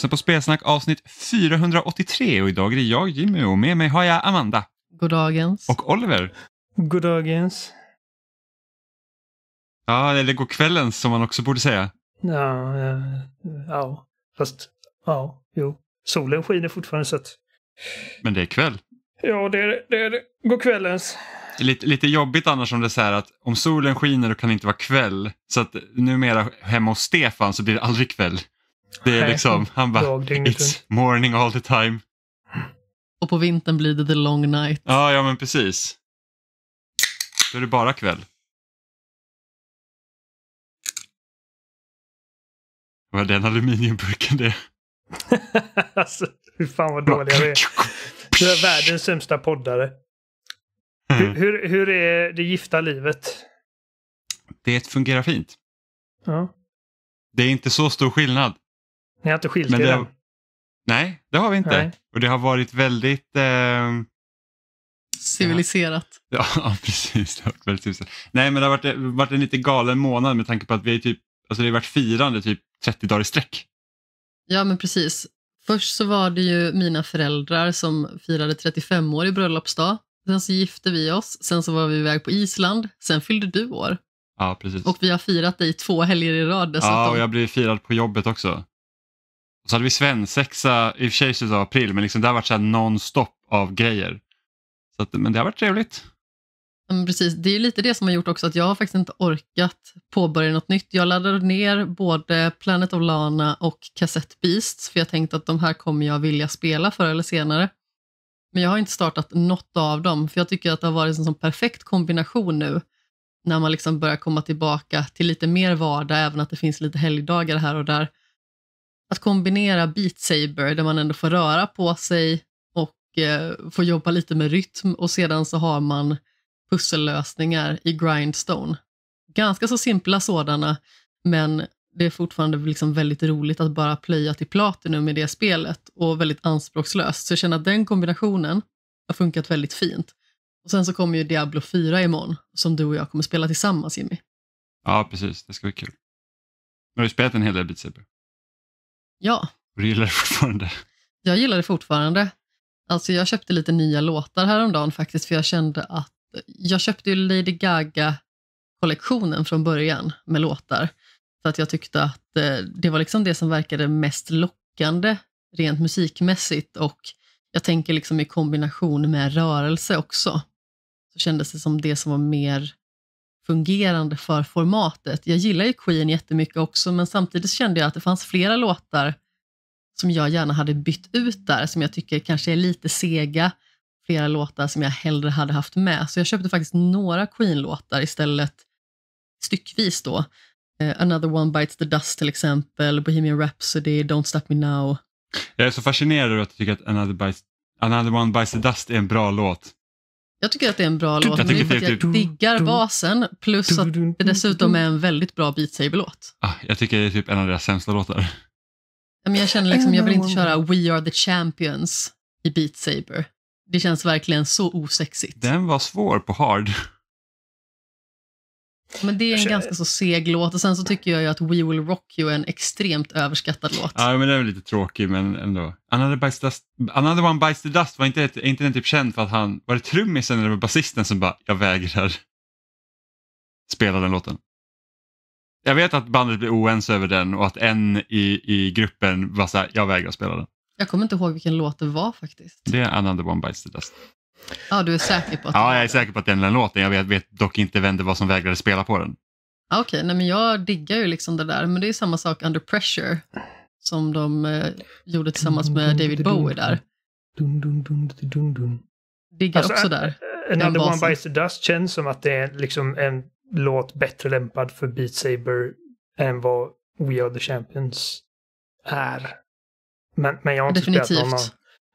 lyssnar på Spelsnack avsnitt 483 och idag är det jag Jimmy och med mig har jag Amanda. Goddagens. Och Oliver. Goddagens. Ja, eller god kvällens som man också borde säga. Ja, ja, eh, ja. fast ja, jo. Solen skiner fortfarande så att... Men det är kväll. Ja, det är det. det, är God kvällens. Lite, lite jobbigt annars om det är så här att om solen skiner då kan det inte vara kväll. Så att numera hemma hos Stefan så blir det aldrig kväll. Det är liksom, han bara, it's morning all the time. Och på vintern blir det the long night. Ja, ja men precis. Då är det bara kväll. Var den aluminiumburken det? alltså, hur fan vad dåliga vi är. Du är världens sämsta poddare. Hur, mm. hur, hur, är det gifta livet? Det fungerar fint. Ja. Det är inte så stor skillnad. Ni har inte skilt er Nej, det har vi inte. Nej. Och det har varit väldigt... Eh, Civiliserat. Ja, ja precis. Det har varit väldigt civiliserat. Nej, men det har varit, eh, varit en lite galen månad med tanke på att vi är typ, alltså det har varit firande typ 30 dagar i sträck. Ja, men precis. Först så var det ju mina föräldrar som firade 35 år i bröllopsdag. Sen så gifte vi oss, sen så var vi iväg på Island, sen fyllde du år. Ja, precis. Och vi har firat dig två helger i rad dessutom. Ja, och jag blev firad på jobbet också. Så hade vi svensexa, i och för sig slutet av april, men liksom det har varit så non-stop av grejer. Så att, men det har varit trevligt. Mm, precis, det är lite det som har gjort också att jag har faktiskt inte orkat påbörja något nytt. Jag laddade ner både Planet of Lana och Cassette Beasts för jag tänkte att de här kommer jag vilja spela förr eller senare. Men jag har inte startat något av dem för jag tycker att det har varit en sån perfekt kombination nu när man liksom börjar komma tillbaka till lite mer vardag, även att det finns lite helgdagar här och där att kombinera Beat Saber där man ändå får röra på sig och eh, får jobba lite med rytm och sedan så har man pussellösningar i Grindstone. Ganska så simpla sådana, men det är fortfarande liksom väldigt roligt att bara plöja till Platinum i det spelet och väldigt anspråkslöst. Så jag känner att den kombinationen har funkat väldigt fint. Och Sen så kommer ju Diablo 4 imorgon som du och jag kommer spela tillsammans Jimmy. Ja, precis. Det ska bli kul. Nu har ju spelat en hel del Beat Saber. Ja. Du gillar det fortfarande? Jag gillar det fortfarande. Alltså jag köpte lite nya låtar häromdagen faktiskt, för jag kände att... Jag köpte ju Lady Gaga-kollektionen från början med låtar. Så att jag tyckte att eh, det var liksom det som verkade mest lockande rent musikmässigt och jag tänker liksom i kombination med rörelse också. Så kändes det som det som var mer fungerande för formatet. Jag gillar ju Queen jättemycket också, men samtidigt kände jag att det fanns flera låtar som jag gärna hade bytt ut där, som jag tycker kanske är lite sega. Flera låtar som jag hellre hade haft med. Så jag köpte faktiskt några Queen-låtar istället, styckvis då. Eh, Another One Bites the Dust till exempel, Bohemian Rhapsody, Don't Stop Me Now. Jag är så fascinerad över att du tycker att Another, Bites, Another One Bites the Dust är en bra låt. Jag tycker att det är en bra typ, låt, men det är för att typ jag diggar basen plus att det dessutom är en väldigt bra Beat Saber-låt. Ah, jag tycker det är typ en av deras sämsta låtar. jag känner liksom, jag vill inte köra We Are The Champions i Beat Saber. Det känns verkligen så osexigt. Den var svår på hard. Men det är en ganska så seg låt och sen så tycker jag ju att We Will Rock You är en extremt överskattad låt. Ja, men den är lite tråkig men ändå. Another, bites dust, Another One Bites the Dust var inte, är inte den typ känd för att han, var det trummisen eller var basisten som bara, jag vägrar spela den låten? Jag vet att bandet blev oense över den och att en i, i gruppen var såhär, jag vägrar spela den. Jag kommer inte ihåg vilken låt det var faktiskt. Det är Another One Bites the Dust. Ja, du är säker på att Ja, jag är säker på att det är den låten. Jag vet, vet dock inte vem det var som vägrade spela på den. Okej, okay, nej men jag diggar ju liksom det där. Men det är samma sak Under Pressure som de eh, gjorde tillsammans med David Bowie där. Diggar alltså, också där. Another eh, eh, One Bites the Dust känns som att det är liksom en låt bättre lämpad för Beat Saber än vad We Are The Champions är. Men, men jag har inte Definitivt. spelat någon av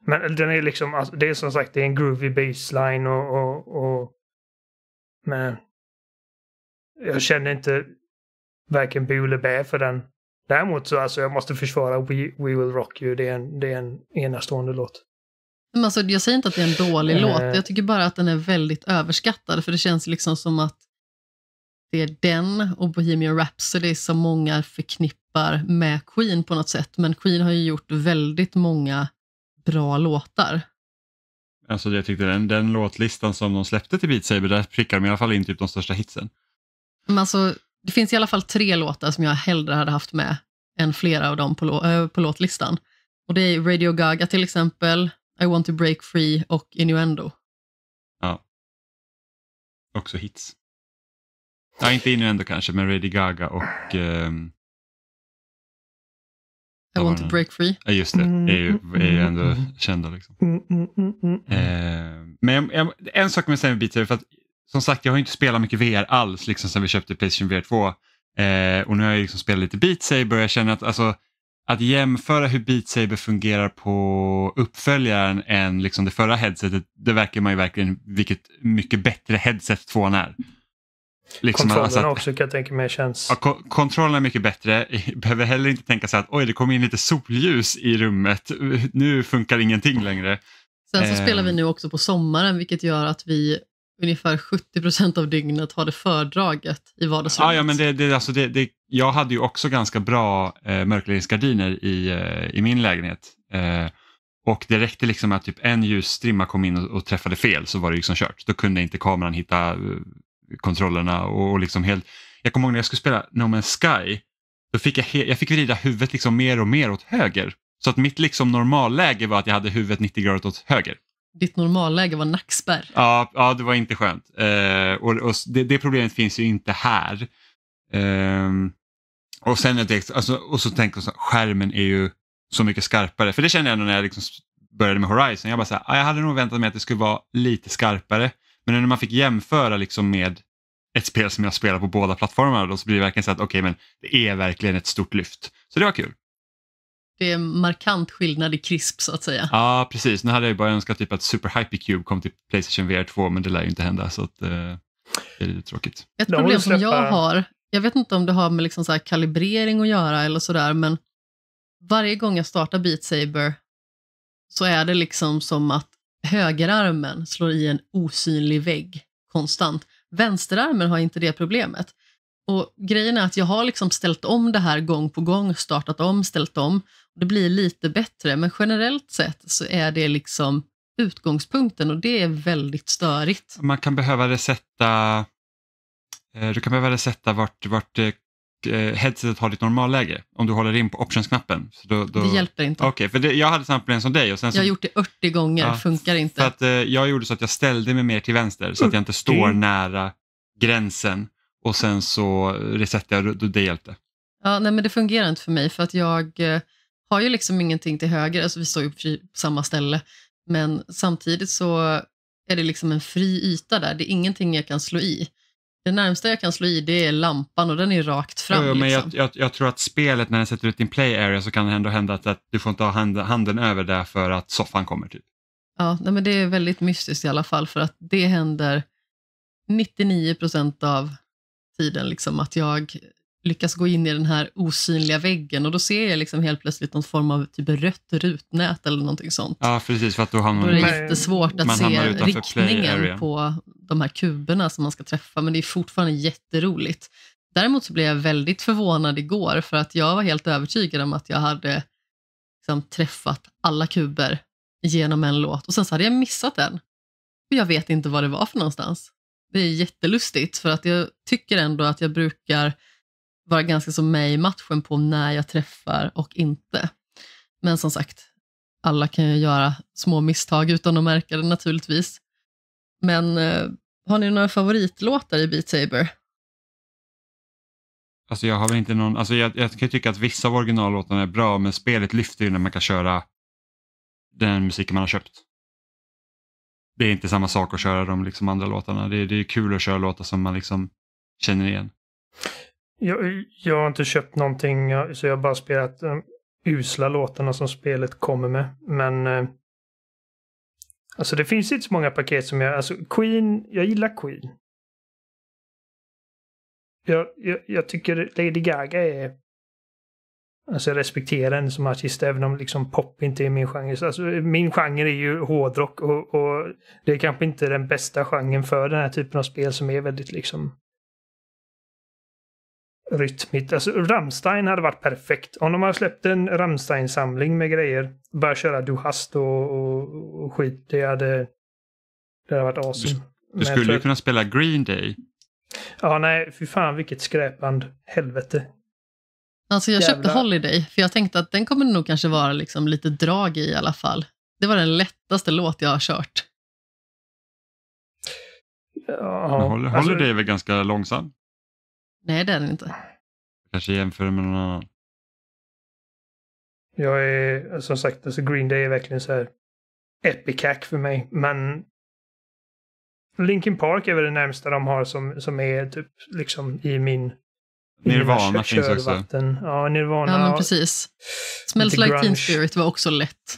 men den är liksom, alltså, det är som sagt det är en groovy baseline och, och, och men jag känner inte varken bu eller bä för den. Däremot så alltså jag måste försvara We, We Will Rock You, det är en, det är en enastående låt. Men alltså, jag säger inte att det är en dålig eh. låt, jag tycker bara att den är väldigt överskattad för det känns liksom som att det är den och Bohemian Rhapsody som många förknippar med Queen på något sätt. Men Queen har ju gjort väldigt många bra låtar. Alltså jag tyckte den, den låtlistan som de släppte till Beat Saber, där prickade de i alla fall in typ de största hitsen. Men alltså, det finns i alla fall tre låtar som jag hellre hade haft med än flera av dem på, äh, på låtlistan. Och det är Radio Gaga till exempel, I want to break free och Innuendo. Ja. Också hits. Ja, inte Innuendo kanske, men Radio Gaga och um, i want to mm. break free. Ja, just det. Mm. Det är ju, mm. ändå kända. Liksom. Eh, men jag, en sak med Stanley Beat är för att som sagt, jag har inte spelat mycket VR alls liksom, sen vi köpte Playstation VR 2. Eh, och nu har jag liksom spelat lite Beat Saber och jag känner att alltså, att jämföra hur Beat Saber fungerar på uppföljaren än liksom det förra headsetet, det verkar man ju verkligen vilket mycket bättre headset tvåan är. Liksom kontrollen alltså att, också kan jag tänka mig känns... Ja, ko är mycket bättre, behöver heller inte tänka så att oj det kom in lite solljus i rummet, nu funkar ingenting längre. Sen så eh. spelar vi ehm. nu också på sommaren vilket gör att vi ungefär 70 procent av dygnet har det fördraget i vardagsrummet. Ah, ja, men det, det, alltså det, det, jag hade ju också ganska bra eh, mörkläggningsgardiner i, eh, i min lägenhet. Eh, och det räckte liksom att typ en ljusstrimma kom in och, och, träffade fel så var det liksom kört. Då kunde inte kameran hitta eh, kontrollerna och, och liksom helt... Jag kommer ihåg när jag skulle spela No Man's Sky, då fick jag, jag fick vrida huvudet liksom mer och mer åt höger. Så att mitt liksom normalläge var att jag hade huvudet 90 grader åt höger. Ditt normalläge var nackspärr. Ja, ja det var inte skönt. Eh, och, och det, det, problemet finns ju inte här. Eh, och sen alltså, och så tänker jag att skärmen är ju så mycket skarpare. För det kände jag när jag liksom började med Horizon. Jag bara så här, ah, jag hade nog väntat mig att det skulle vara lite skarpare. Men när man fick jämföra liksom med ett spel som jag spelar på båda plattformarna då så blir det verkligen så att okay, men det är verkligen ett stort lyft. Så det var kul. Det är en markant skillnad i crisp så att säga. Ja, ah, precis. Nu hade jag ju bara önskat typ att Super Hypercube kom till Playstation VR 2 men det lär ju inte hända så att, eh, det är lite tråkigt. Ett problem som jag har, jag vet inte om det har med liksom så kalibrering att göra eller sådär men varje gång jag startar Beat Saber så är det liksom som att högerarmen slår i en osynlig vägg konstant. Vänsterarmen har inte det problemet. Och Grejen är att jag har liksom ställt om det här gång på gång, startat om, ställt om. Det blir lite bättre, men generellt sett så är det liksom utgångspunkten och det är väldigt störigt. Man kan behöva resetta, eh, du kan behöva resetta vart, vart eh, eh, headsetet har ditt normalläge om du håller in på optionsknappen. då, då... Det hjälper inte. okay, för det, jag hade samma problem som dig. Och sen så... Jag har gjort det 80 gånger, ja, funkar inte. För att, eh, jag gjorde så att jag ställde mig mer till vänster så att jag inte mm. står mm. nära gränsen och sen så resetade jag och det hjälpte. Ja, nej men det fungerar inte för mig för att jag eh, har ju liksom ingenting till höger, alltså vi står ju på samma ställe, men samtidigt så är det liksom en fri yta där, det är ingenting jag kan slå i. Det närmsta jag kan slå i det är lampan och den är rakt fram. Jo, men liksom. jag, jag, jag, tror att spelet när den sätter ut din play area så kan det ändå hända att, att du får inte ha hand, handen över där för att soffan kommer. typ. Ja, nej, men Det är väldigt mystiskt i alla fall för att det händer 99 procent av tiden liksom, att jag lyckas gå in i den här osynliga väggen och då ser jag liksom helt plötsligt någon form av typ rött rutnät eller någonting sånt. Ja, precis. För att då, hamnar, då är det jättesvårt att se riktningen på de här kuberna som man ska träffa, men det är fortfarande jätteroligt. Däremot så blev jag väldigt förvånad igår för att jag var helt övertygad om att jag hade liksom träffat alla kuber genom en låt och sen så hade jag missat den. Och jag vet inte vad det var för någonstans. Det är jättelustigt för att jag tycker ändå att jag brukar vara ganska som med i matchen på när jag träffar och inte. Men som sagt, alla kan ju göra små misstag utan att märka det naturligtvis. Men eh, har ni några favoritlåtar i Beat Saber? Alltså jag har väl inte någon, alltså jag, jag kan tycka att vissa av originallåtarna är bra, men spelet lyfter ju när man kan köra den musiken man har köpt. Det är inte samma sak att köra de liksom andra låtarna. Det, det är kul att köra låtar som man liksom känner igen. Jag, jag har inte köpt någonting, så jag har bara spelat de usla låtarna som spelet kommer med. Men eh, Alltså det finns inte så många paket som jag... Alltså Queen, jag gillar Queen. Jag, jag, jag tycker Lady Gaga är... Alltså jag respekterar henne som artist även om liksom pop inte är min genre. Alltså min genre är ju hårdrock och, och det är kanske inte den bästa genren för den här typen av spel som är väldigt liksom rytmigt. Alltså Rammstein hade varit perfekt. Om de hade släppt en Rammstein-samling med grejer, bara köra Du hast och, och, och skit, det hade, det hade varit awesome. Du, du skulle ju kunna spela Green Day. Ja, nej, fy fan vilket skräpband. Helvete. Alltså jag Jävla. köpte Holiday, för jag tänkte att den kommer nog kanske vara liksom lite drag i i alla fall. Det var den lättaste låt jag har kört. Ja, alltså- Holiday alltså, är väl ganska långsam? Nej, det är den inte. Kanske jämför med någon annan. Jag är, som sagt, alltså Green Day är verkligen så här epicac för mig. Men Linkin Park är väl det närmsta de har som, som är typ liksom i min... Nirvana finns också. Ja, Nirvana. Ja, men precis. Smells Like Teen Spirit var också lätt.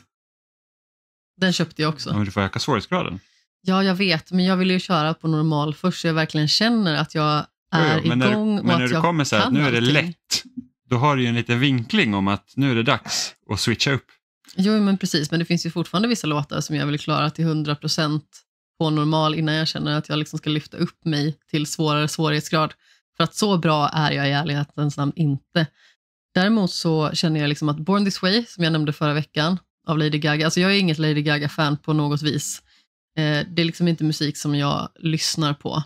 Den köpte jag också. Ja, men du får öka svårighetsgraden. Ja, jag vet, men jag vill ju köra på normal först så jag verkligen känner att jag är jo, men igång. När du, men när du kommer så här, att nu är det allting. lätt, då har du ju en liten vinkling om att nu är det dags att switcha upp. Jo, men precis, men det finns ju fortfarande vissa låtar som jag vill klara till 100 procent på normal innan jag känner att jag liksom ska lyfta upp mig till svårare svårighetsgrad. För att så bra är jag i ärlighetens namn inte. Däremot så känner jag liksom att Born This Way, som jag nämnde förra veckan, av Lady Gaga, alltså jag är inget Lady Gaga-fan på något vis. Eh, det är liksom inte musik som jag lyssnar på.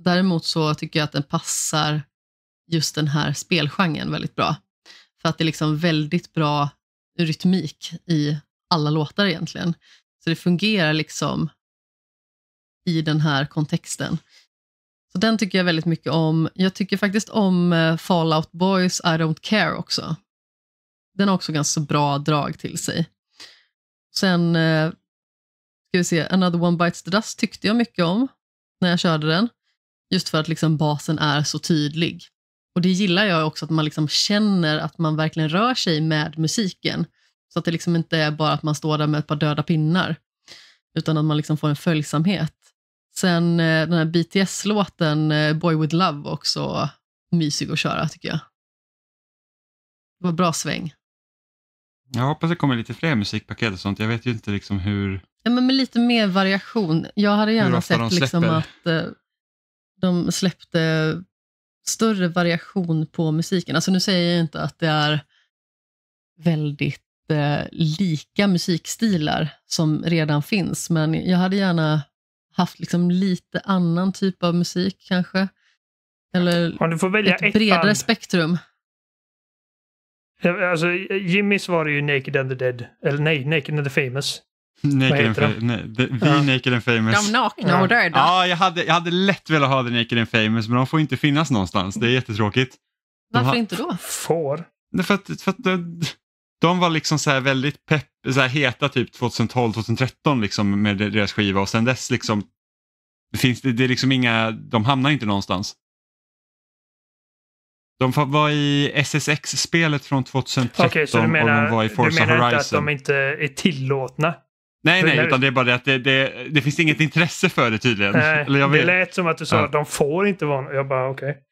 Däremot så tycker jag att den passar just den här spelgenren väldigt bra. För att det är liksom väldigt bra rytmik i alla låtar egentligen. Så det fungerar liksom i den här kontexten. Så den tycker jag väldigt mycket om. Jag tycker faktiskt om eh, Fallout Boys I Don't Care också. Den har också ganska bra drag till sig. Sen eh, ska vi se, Another One Bites The Dust tyckte jag mycket om när jag körde den. Just för att liksom basen är så tydlig. Och det gillar jag också, att man liksom känner att man verkligen rör sig med musiken. Så att det liksom inte är bara att man står där med ett par döda pinnar, utan att man liksom får en följsamhet. Sen eh, den här BTS-låten eh, Boy With Love också mysig att köra tycker jag. Det var bra sväng. Jag hoppas det kommer lite fler musikpaket och sånt. Jag vet ju inte liksom hur... Ja, men med lite mer variation. Jag hade gärna sett liksom att eh, de släppte större variation på musiken. Alltså nu säger jag inte att det är väldigt eh, lika musikstilar som redan finns, men jag hade gärna haft liksom lite annan typ av musik kanske. Eller Om du får välja ett, ett bredare band. spektrum. Alltså, Jimmys var det ju Naked and the Dead, eller nej, Naked and the Famous. Naked and famous. Ne, the, Naked and famous. De nakna ja. och döda. Ja, jag hade, jag hade lätt velat ha The Naked and famous men de får inte finnas någonstans. Det är jättetråkigt. De Varför har... inte då? Får? för att, för att de, de var liksom så väldigt pepp, så här heta typ 2012-2013 liksom med deras skiva och sen dess liksom det finns det, det är liksom inga, de hamnar inte någonstans. De var i SSX-spelet från 2013 okay, så du menar, och de var i Forza Horizon. Du menar Horizon. inte att de inte är tillåtna? Nej, nej, utan det är bara det att det, det, det finns inget intresse för det tydligen. Nej, Eller jag vet. Det lät som att du sa ja. att de får inte vara Jag bara okej. Okay.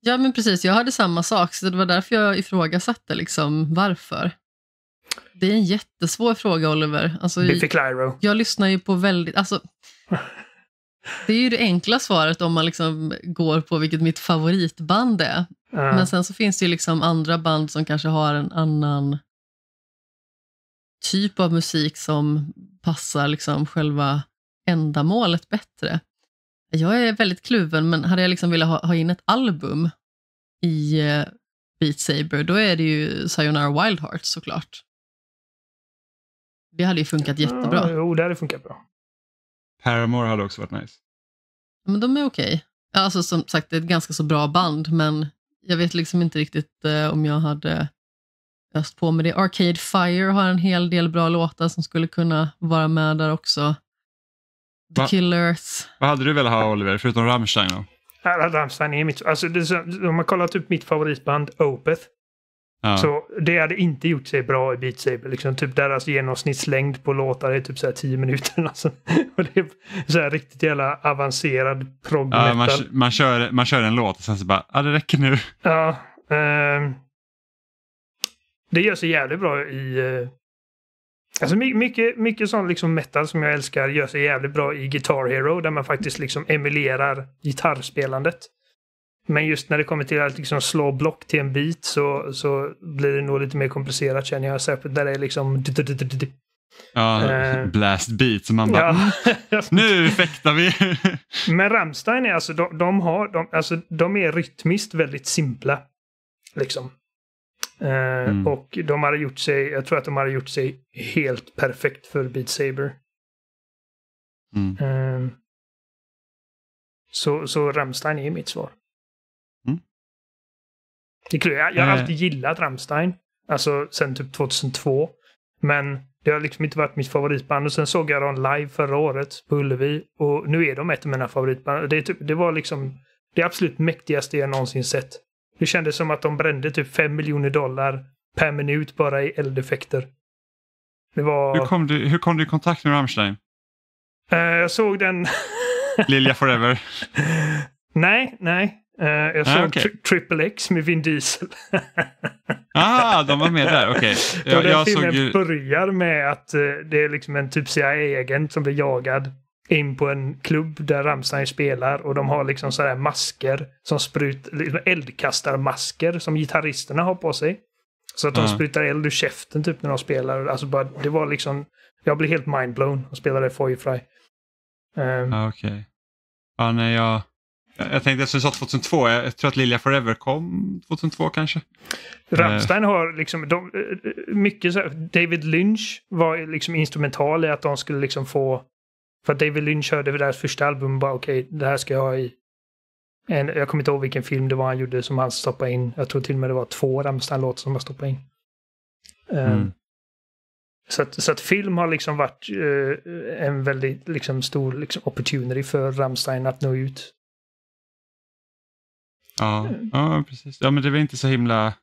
Ja, men precis. Jag hade samma sak, så det var därför jag ifrågasatte liksom varför. Det är en jättesvår fråga, Oliver. Alltså, Biffy Clyro. Jag lyssnar ju på väldigt... Alltså, det är ju det enkla svaret om man liksom går på vilket mitt favoritband är. Uh. Men sen så finns det ju liksom andra band som kanske har en annan typ av musik som passar liksom själva ändamålet bättre. Jag är väldigt kluven, men hade jag liksom velat ha, ha in ett album i eh, Beat Saber, då är det ju Sayonara Wild Hearts såklart. Det hade ju funkat jättebra. jo, det hade funkat bra. Paramore hade också varit nice. Men de är okej. Okay. Alltså som sagt, det är ett ganska så bra band, men jag vet liksom inte riktigt eh, om jag hade öst på med det. Arcade Fire har en hel del bra låtar som skulle kunna vara med där också. The Va? Killers. Vad hade du velat ha Oliver, förutom Rammstein? Då? Rammstein är mitt... Alltså, det, om man kollar typ mitt favoritband Opeth. Ja. Så det hade inte gjort sig bra i Beat Saber. Liksom, typ deras genomsnittslängd på låtar är typ så 10 minuter. Alltså. Och det är så här riktigt jävla avancerad prog ja, man, man, kör, man kör en låt och sen så bara, ja det räcker nu. Ja, ehm, det gör sig jävligt bra i... Eh, alltså mycket, mycket sån liksom metal som jag älskar gör sig jävligt bra i Guitar Hero där man faktiskt liksom emulerar gitarrspelandet. Men just när det kommer till att liksom slå block till en bit så, så blir det nog lite mer komplicerat känner jag. Särskilt där det är liksom... Ja, uh, blast beat. Så man bara, ja. Mm, nu fäktar vi. Men Rammstein är alltså, de, de har, de, alltså, de är rytmiskt väldigt simpla. Liksom. Eh, mm. Och de hade gjort sig, jag tror att de hade gjort sig helt perfekt för Beat Saber. Mm. Ehm, så, så Rammstein är mitt svar. Mm. Det är jag, jag har eh. alltid gillat Rammstein. Alltså sen typ 2002. Men det har liksom inte varit mitt favoritband. Och sen såg jag dem live förra året på Ullevi. Och nu är de ett av mina favoritband. Det, typ, det var liksom det absolut mäktigaste jag någonsin sett. Det kändes som att de brände typ 5 miljoner dollar per minut bara i eldeffekter. Det var... hur, kom du, hur kom du i kontakt med Rammstein? Uh, jag såg den... Lilja Forever? nej, nej. Uh, jag såg okay. tri Triple X med Vin Diesel. ah, de var med där, okej. Okay. Jag, den jag filmen såg börjar med att uh, det är liksom en typ CIA-agent som blir jagad in på en klubb där Rammstein spelar och de har liksom sådär masker som sprut, liksom eldkastarmasker som gitarristerna har på sig. Så att de mm. sprutar eld ur käften typ när de spelar. Alltså bara, det var liksom, jag blev helt mindblown och spelade Foyfly. Um, ehm. ah, Okej. Okay. Ja, nej, jag... Jag tänkte eftersom du sa 2002, jag tror att Lilja Forever kom 2002 kanske? Eh. Rammstein har liksom, de, eh, eh, mycket så här, David Lynch var liksom instrumental i att de skulle liksom få för att David Lynch körde deras första album bara okej, okay, det här ska jag ha i. En, jag kommer inte ihåg vilken film det var han gjorde som han stoppade in. Jag tror till och med det var två Ramstein-låtar som han stoppade in. Ehm, mm. så, att, så att film har liksom varit uh, en väldigt liksom, stor liksom, opportunity för Ramstein att nå ut. Ja, ja precis. Ja, men det var inte så himla...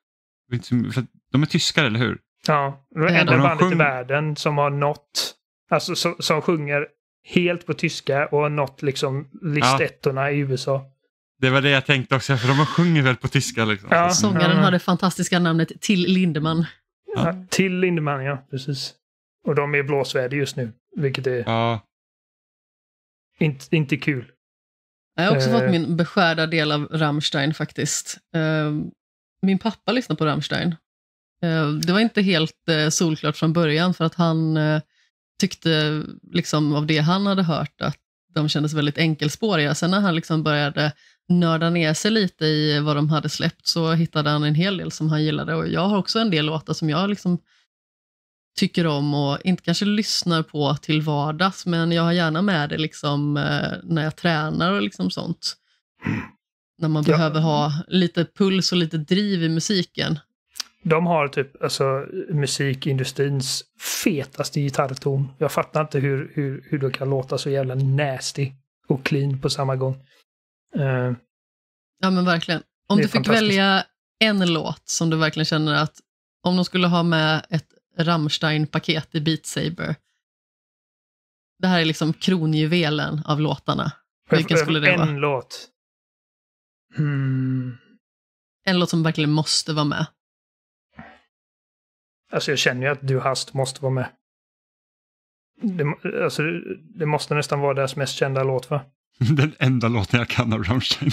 För de är tyskar, eller hur? Ja, det är enda bandet i världen som har nått, alltså som, som sjunger helt på tyska och har nått liksom listettorna ja. i USA. Det var det jag tänkte också, för de sjunger väl på tyska? Liksom. Ja. Sångaren har det fantastiska namnet Till Lindemann. Ja. ja. Till Lindemann, ja. Precis. Och de är blåsväder just nu, vilket är ja. inte, inte kul. Jag har också eh. fått min beskärda del av Rammstein faktiskt. Eh, min pappa lyssnar på Rammstein. Eh, det var inte helt eh, solklart från början för att han tyckte liksom av det han hade hört att de kändes väldigt enkelspåriga. Sen när han liksom började nörda ner sig lite i vad de hade släppt så hittade han en hel del som han gillade och jag har också en del låtar som jag liksom tycker om och inte kanske lyssnar på till vardags men jag har gärna med det liksom, eh, när jag tränar och liksom sånt. Mm. När man ja. behöver ha lite puls och lite driv i musiken. De har typ alltså, musikindustrins fetaste gitarrton. Jag fattar inte hur, hur, hur det kan låta så jävla nasty och clean på samma gång. Uh, ja men verkligen. Om du fick välja en låt som du verkligen känner att om de skulle ha med ett Rammstein-paket i Beat Saber. Det här är liksom kronjuvelen av låtarna. Vilken skulle det vara? En låt. Mm. En låt som verkligen måste vara med. Alltså jag känner ju att du hast måste vara med. Det, alltså, det måste nästan vara deras mest kända låt va? Den enda låten jag kan av Rammstein.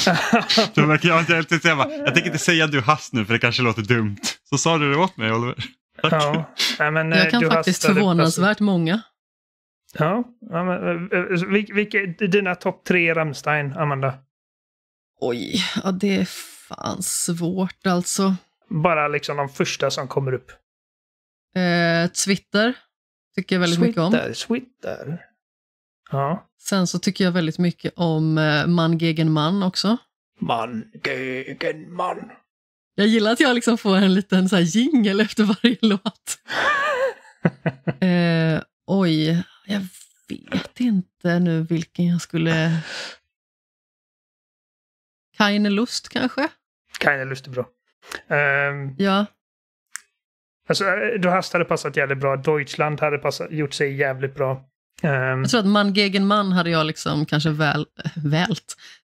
jag, jag, tänker inte säga du hast nu för det kanske låter dumt. Så sa du det åt mig Oliver. Tack. Ja. Nej, men, jag eh, kan faktiskt förvånansvärt många. Ja, ja men, eh, eh, vilka, vilka är dina topp tre Rammstein, Amanda? Oj, ja, det är fan svårt alltså. Bara liksom de första som kommer upp. Eh, Twitter tycker jag väldigt Twitter, mycket om. Twitter. Ja. Sen så tycker jag väldigt mycket om eh, Man gegen man också. Man gegen man. Jag gillar att jag liksom får en liten så här jingle efter varje låt. eh, oj, jag vet inte nu vilken jag skulle... Keine Lust kanske? Keine Lust är bra. Um, ja. Alltså, eh, Duhast hade passat jävligt bra. Deutschland hade passat, gjort sig jävligt bra. Um, jag tror att man gegen man hade jag liksom kanske väl, eh, vält.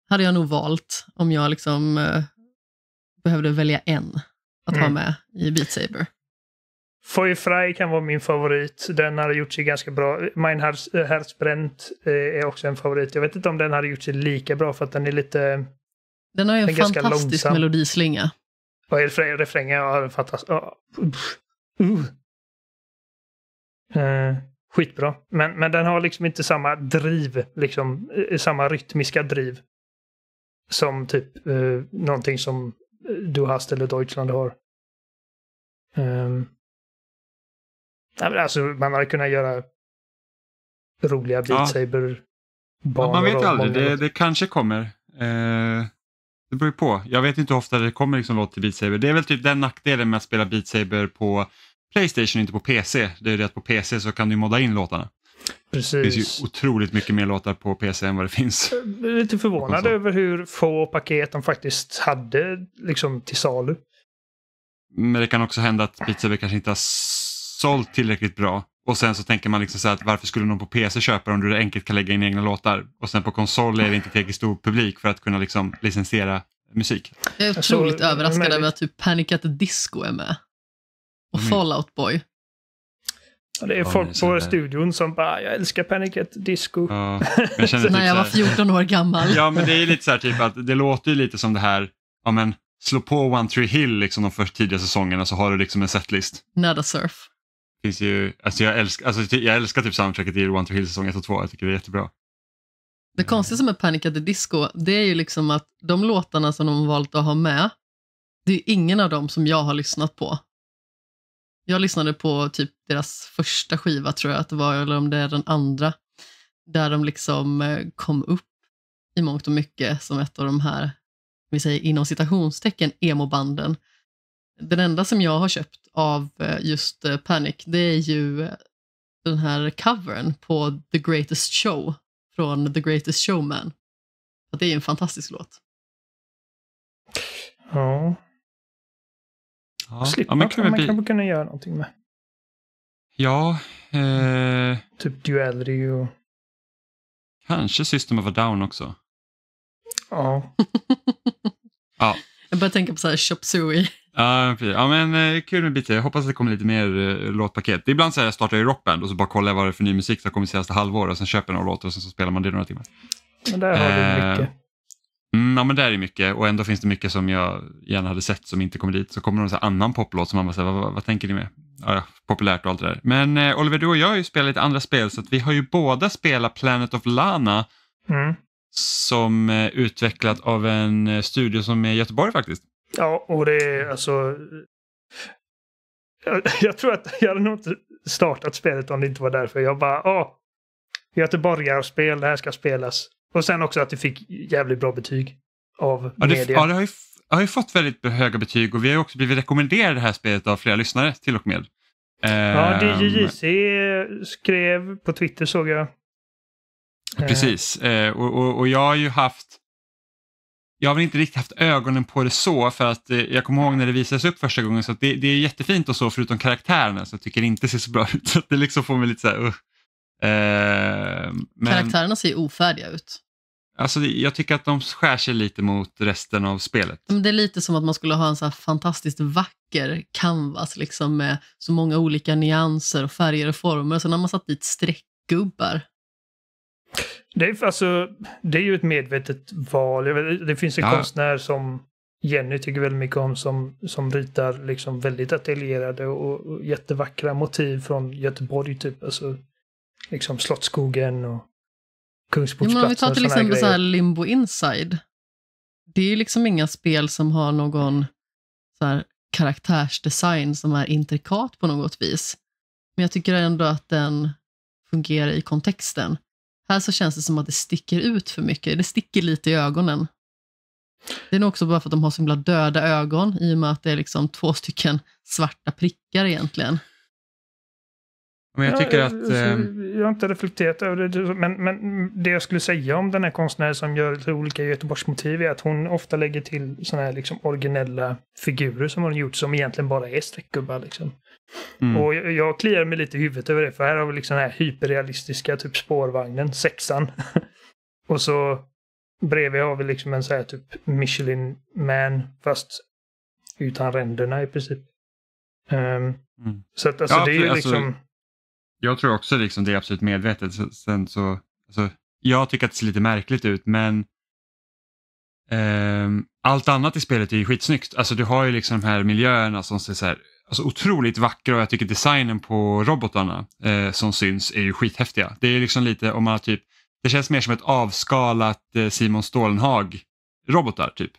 Hade jag nog valt om jag liksom uh, behövde välja en att mm. ha med i Beat Saber. Foy Fry kan vara min favorit. Den hade gjort sig ganska bra. Mein Herzbränd uh, är också en favorit. Jag vet inte om den hade gjort sig lika bra för att den är lite... Den har ju en fantastisk melodislinga. Vad är refrängen? Ja, den fattas. Uh. Uh. Skitbra. Men, men den har liksom inte samma driv, liksom eh, samma rytmiska driv. Som typ uh, någonting som Du Hast eller Deutschland har. Um. Alltså man hade kunnat göra roliga Beat Saber. Ja. man vet aldrig, det, det, kanske kommer. Eh, det beror ju på. Jag vet inte hur ofta det kommer liksom låt till Beat Saber. Det är väl typ den nackdelen med att spela Beat Saber på Playstation, inte på PC. Det är ju det att på PC så kan du modda in låtarna. Precis. Det finns ju otroligt mycket mer låtar på PC än vad det finns. Jag är lite förvånad över hur få paket de faktiskt hade liksom, till salu. Men det kan också hända att Beat Saber kanske inte har sålt tillräckligt bra. Och sen så tänker man liksom så att varför skulle någon på PC köpa om du enkelt kan lägga in egna låtar? Och sen på konsol är det inte tillräckligt stor publik för att kunna liksom licensiera musik. Jag är otroligt alltså, överraskad över att typ Panic at the Disco är med. Och mm. Fallout Boy. det är folk på studion som bara, jag älskar Panic at Disco. Ja, jag typ när jag var 14 år gammal. ja, men det är lite så här typ att det låter ju lite som det här, ja men slå på One Tree Hill liksom de första tidiga säsongerna så har du liksom en setlist. Nada Surf finns ju, alltså jag, älskar, alltså jag älskar typ soundtracket i One to Hill säsong 1 och 2. Jag tycker det är jättebra. Det konstigaste med Panic at the Disco det är ju liksom att de låtarna som de har valt att ha med, det är ingen av dem som jag har lyssnat på. Jag lyssnade på typ deras första skiva tror jag att det var, eller om det är den andra, där de liksom eh, kom upp i mångt och mycket som ett av de här, vi säger inom citationstecken, emo-banden. Den enda som jag har köpt av eh, just eh, Panic, det är ju den här covern på The Greatest Show från The Greatest Showman. det är ju en fantastisk låt. Ja. ja. Slipper ja, man, kan man bli... kanske kunna göra någonting med. Ja. Eh... Typ Duelry och... Kanske System of a Down också. Ja. ja. Jag börjar tänka på så här Chop Suey. Ja, ja men eh, kul med bitar. Jag hoppas att det kommer lite mer eh, låtpaket. ibland så här, jag startar i rockband och så bara kollar jag vad det är för ny musik som kommit senaste halvåret och sen köper jag några låtar och sen så spelar man det några timmar. Men där har du eh, mycket. Mm, ja men där är mycket och ändå finns det mycket som jag gärna hade sett som inte kommer dit. Så kommer det en annan poplåt som man bara säger, vad, vad, vad, tänker ni med? Ja, ja, populärt och allt det där. Men eh, Oliver, du och jag har ju spelat lite andra spel så att vi har ju båda spelat Planet of Lana mm. som eh, utvecklat av en studio som är i Göteborg faktiskt. Ja, och det är alltså... Jag, jag, tror att jag hade nog inte startat spelet om det inte var därför. Jag bara, ja. Göteborgarspel, det här ska spelas. Och sen också att det fick jävligt bra betyg av ja, det, media. Ja, det har ju, har ju fått väldigt höga betyg och vi har ju också blivit rekommenderade det här spelet av flera lyssnare till och med. Ja, DJJC ehm, skrev på Twitter såg jag. Precis, eh, och, och, och jag har ju haft jag har väl inte riktigt haft ögonen på det så för att eh, jag kommer ihåg när det visades upp första gången så det, det, är jättefint och så förutom karaktärerna som jag tycker det inte ser så bra ut. Så det liksom får mig lite så här, uh. eh, men, Karaktärerna ser ju ofärdiga ut. Alltså, jag tycker att de skär sig lite mot resten av spelet. Men det är lite som att man skulle ha en så fantastiskt vacker canvas liksom med så många olika nyanser och färger och former. Så när man satt dit streckgubbar det är, alltså, det är ju ett medvetet val. Det finns en ja. konstnär som Jenny tycker väldigt mycket om som, som ritar liksom väldigt detaljerade och, och jättevackra motiv från Göteborg. Typ. Alltså, liksom Slottsskogen och Kungsportsplatsen. Ja, om vi tar till exempel så här Limbo Inside. Det är ju liksom inga spel som har någon så här, karaktärsdesign som är intrikat på något vis. Men jag tycker ändå att den fungerar i kontexten. Här så känns det som att det sticker ut för mycket. Det sticker lite i ögonen. Det är nog också bara för att de har så himla döda ögon i och med att det är liksom två stycken svarta prickar egentligen. Men jag tycker att... Ehm, jag har inte reflekterat över det, men, men det jag skulle säga om den här konstnären som gör lite olika Göteborgsmotiv är att hon ofta lägger till sådana här liksom originella figurer som hon gjort som egentligen bara är streckgubbar. Liksom. Mm. Och jag, jag kliar mig lite i huvudet över det, för här har vi liksom den här hyperrealistiska, typ spårvagnen, sexan. och så bredvid har vi liksom en så här typ Michelin man, fast utan ränderna i princip. Um, mm. Så att alltså ja, det är ju alltså, liksom... Jag tror också liksom det är absolut medvetet. Sen så, alltså, jag tycker att det ser lite märkligt ut men um, allt annat i spelet är ju skitsnyggt. Alltså du har ju liksom de här miljöerna som ser så här alltså, otroligt vackra och jag tycker designen på robotarna eh, som syns är ju skithäftiga. Det är liksom lite om man har typ, det känns mer som ett avskalat eh, Simon Stålenhag robotar typ.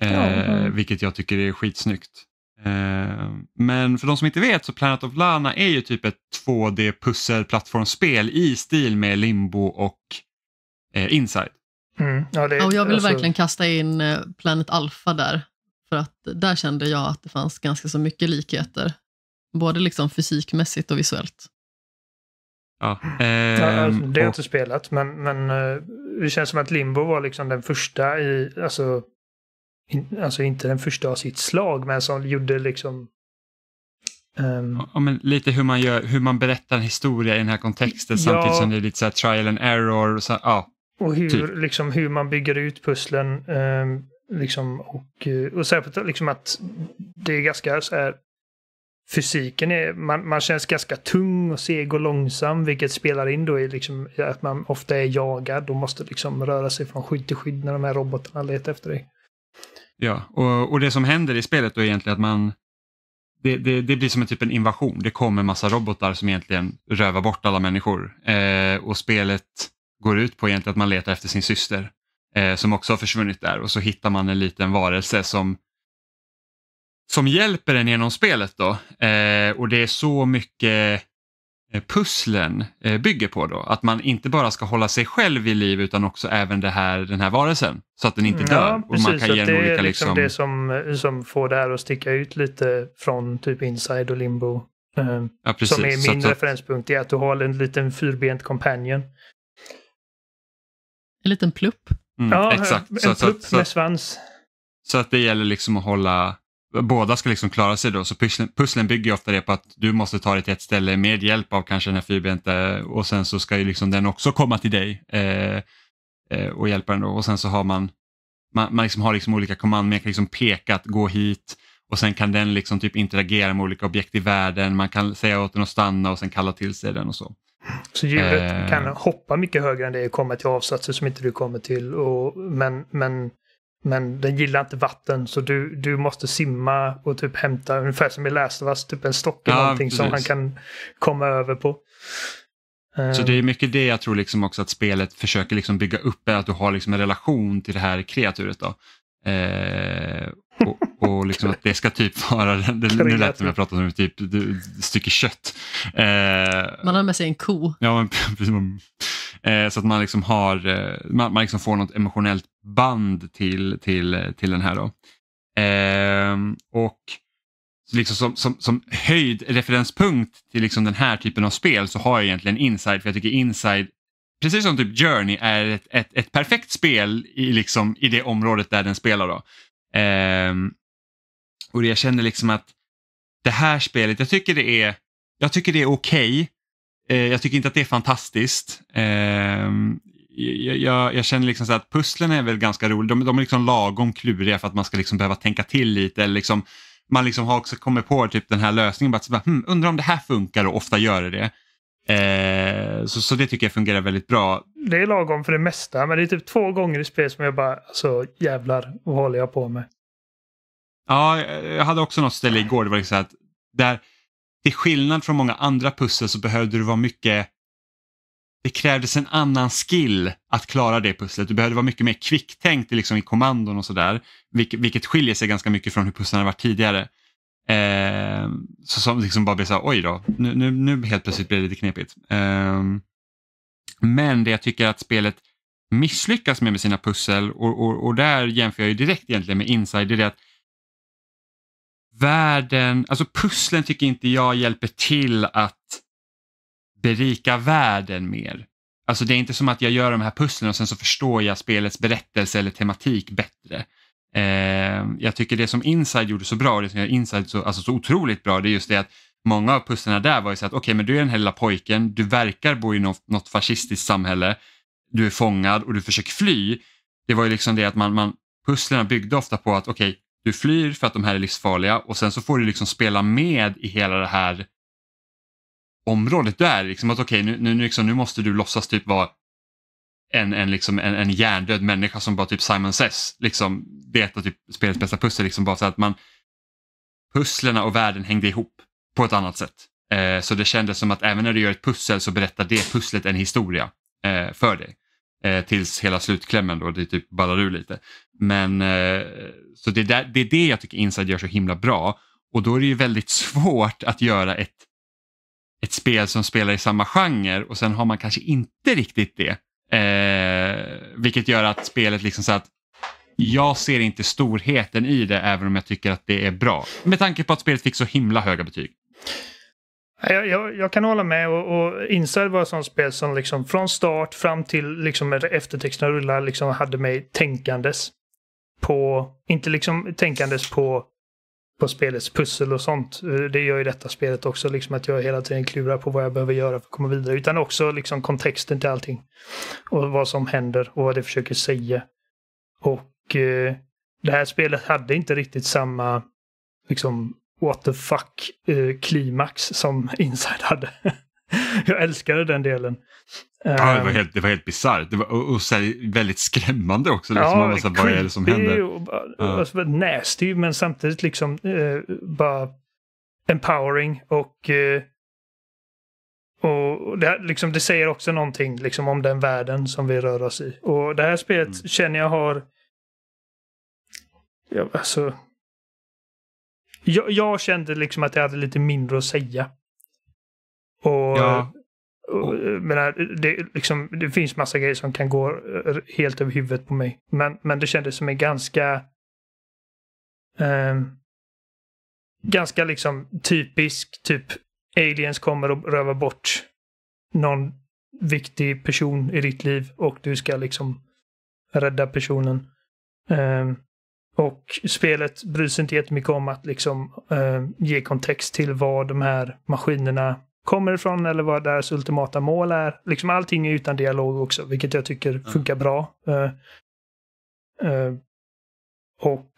Eh, ja, mm. Vilket jag tycker är skitsnyggt. Eh, men för de som inte vet så Planet of Lana är ju typ ett 2D-pusselplattformsspel i stil med Limbo och eh, Inside. Mm, ja, det, och jag vill alltså... verkligen kasta in eh, Planet Alpha där. För att där kände jag att det fanns ganska så mycket likheter. Både liksom fysikmässigt och visuellt. Ja, eh, ja alltså, ehm, det har jag inte spelat, men, men eh, det känns som att Limbo var liksom den första i, alltså, in, alltså inte den första av sitt slag, men som gjorde liksom Um, ja, men lite hur man, gör, hur man berättar en historia i den här kontexten ja, samtidigt som det är lite så trial and error. Och, så, ja, och hur, typ. liksom, hur man bygger ut pusslen. Um, Liksom, och, eh, och särskilt liksom att det är ganska så här, fysiken är, man, man känns ganska tung och seg och långsam vilket spelar in då i liksom, att man ofta är jagad och måste liksom röra sig från skydd till skydd när de här robotarna letar efter dig. Ja, och, och det som händer i spelet då är egentligen att man det, det, det blir som en typ en invasion. Det kommer massa robotar som egentligen rövar bort alla människor. Eh, och spelet går ut på egentligen att man letar efter sin syster eh, som också har försvunnit där och så hittar man en liten varelse som som hjälper en genom spelet då. Eh, och det är så mycket eh, pusslen eh, bygger på då. Att man inte bara ska hålla sig själv i liv utan också även det här, den här varelsen så att den inte mm. dör. Ja, precis, man kan ge det är olika, liksom, liksom... det som, som får det här att sticka ut lite från typ inside och limbo. Eh, ja, precis. Som är min så, referenspunkt är att du har en liten fyrbent companion. En liten plupp. Mm, ja, exakt. en så, plupp så, med svans. Så att det gäller liksom att hålla, båda ska liksom klara sig då. Så pusslen, pusslen bygger ofta det på att du måste ta dig till ett ställe med hjälp av kanske den här fyrbenta och sen så ska ju liksom den också komma till dig eh, eh, och hjälpa den då. Och sen så har man, man, man liksom har liksom olika kommandon, man kan liksom peka att gå hit och sen kan den liksom typ interagera med olika objekt i världen, man kan säga åt den att stanna och sen kalla till sig den och så. Så djuret eh. kan hoppa mycket högre än det och komma till avsatser som inte du kommer till. Och, men, men, men den gillar inte vatten så du, du måste simma och typ hämta, ungefär som i Last of Us, typ en stock eller ja, någonting precis. som han kan komma över på. Så det är eh. mycket det jag tror liksom också att spelet försöker liksom bygga upp, är att du har liksom en relation till det här kreaturet. Då. Eh, och, och liksom att det ska typ vara, det, nu lät det som jag pratade om typ stycke kött. Eh, man har med sig en ko. Ja, men, eh, så att man liksom har, eh, man, man liksom får något emotionellt band till, till, till den här. Då. Eh, och liksom som, som, som höjd referenspunkt till liksom den här typen av spel så har jag egentligen Inside, för jag tycker Inside precis som typ Journey är ett, ett, ett perfekt spel i, liksom, i det området där den spelar. Då. Ehm, och jag känner liksom att det här spelet, jag tycker det är, jag tycker det är okej. Okay. Eh, jag tycker inte att det är fantastiskt. Ehm, jag, jag, jag, känner liksom så att pusslen är väl ganska roliga. De, de, är liksom lagom kluriga för att man ska liksom behöva tänka till lite. Eller liksom, man liksom har också kommit på typ den här lösningen. Bara, så hmm, undrar om det här funkar och ofta gör det det. Eh, så, så det tycker jag fungerar väldigt bra. Det är lagom för det mesta, men det är typ två gånger i spel som jag bara, alltså jävlar, vad håller jag på med? Ja, jag hade också något ställe igår, det var liksom att där, till skillnad från många andra pussel så behövde du vara mycket det krävdes en annan skill att klara det pusslet. Du behövde vara mycket mer kvicktänkt liksom, i kommandon och sådär. Vilket, vilket skiljer sig ganska mycket från hur pusslen har varit tidigare. Eh, så som liksom bara blir så här, oj då, nu, nu, nu helt plötsligt blir det lite knepigt. Eh, men det jag tycker att spelet misslyckas med med sina pussel och, och, och där jämför jag ju direkt egentligen med Inside, det är det att världen, alltså pusslen tycker inte jag hjälper till att berika världen mer. Alltså det är inte som att jag gör de här pusslen och sen så förstår jag spelets berättelse eller tematik bättre. Eh, jag tycker det som Inside gjorde så bra och det som gör Inside så, alltså så otroligt bra det är just det att många av pusslen där var ju så att okej, okay, men du är den här lilla pojken, du verkar bo i något, något fascistiskt samhälle, du är fångad och du försöker fly. Det var ju liksom det att man, man pusslarna byggde ofta på att okej, okay, du flyr för att de här är livsfarliga och sen så får du liksom spela med i hela det här området du är. Liksom att okej, okay, nu, nu, liksom, nu måste du låtsas typ vara en, en, liksom, en, en hjärndöd människa som bara typ Simon Says liksom, vet att typ spelets bästa pussel liksom bara så att man pusslerna och världen hängde ihop på ett annat sätt. Eh, så det kändes som att även när du gör ett pussel så berättar det pusslet en historia eh, för dig. Eh, tills hela slutklämmen då, det typ ballar ur lite. Men eh, så det, där, det är det jag tycker Inside gör så himla bra och då är det ju väldigt svårt att göra ett ett spel som spelar i samma genre och sen har man kanske inte riktigt det Eh, vilket gör att spelet liksom så att jag ser inte storheten i det även om jag tycker att det är bra. Med tanke på att spelet fick så himla höga betyg. Jag, jag, jag kan hålla med och, och Inside var ett sånt spel som liksom från start fram till liksom eftertexterna rullar liksom hade mig tänkandes. På, inte liksom tänkandes på på spelets pussel och sånt. Eh, det gör ju detta spelet också, liksom att jag hela tiden klurar på vad jag behöver göra för att komma vidare. Utan också liksom kontexten till allting. Och vad som händer och vad det försöker säga. Och eh, det här spelet hade inte riktigt samma liksom what the fuck eh, klimax som Inside hade. jag älskade den delen. Ja, det var ehm. helt, det var helt bisarrt och, och så väldigt skrämmande också. Liksom. Ja, man så här, vad är det som händer? Och, och, och, ja. Alltså, nasty men samtidigt liksom eh, bara empowering och eh, och det, liksom, det säger också någonting liksom, om den världen som vi rör oss i. Och det här spelet mm. känner jag har... Ja, alltså... Jag, jag, kände liksom att jag hade lite mindre att säga och, ja. och, och det, liksom, det finns massa grejer som kan gå eh, helt över huvudet på mig. Men, men det kändes som en ganska... Eh, ganska liksom typisk, typ aliens kommer och rövar bort någon viktig person i ditt liv och du ska liksom rädda personen. Um, och spelet bryr sig inte jättemycket om att liksom um, ge kontext till vad de här maskinerna kommer ifrån eller vad deras ultimata mål är. Liksom allting är utan dialog också, vilket jag tycker mm. funkar bra. Uh, uh, och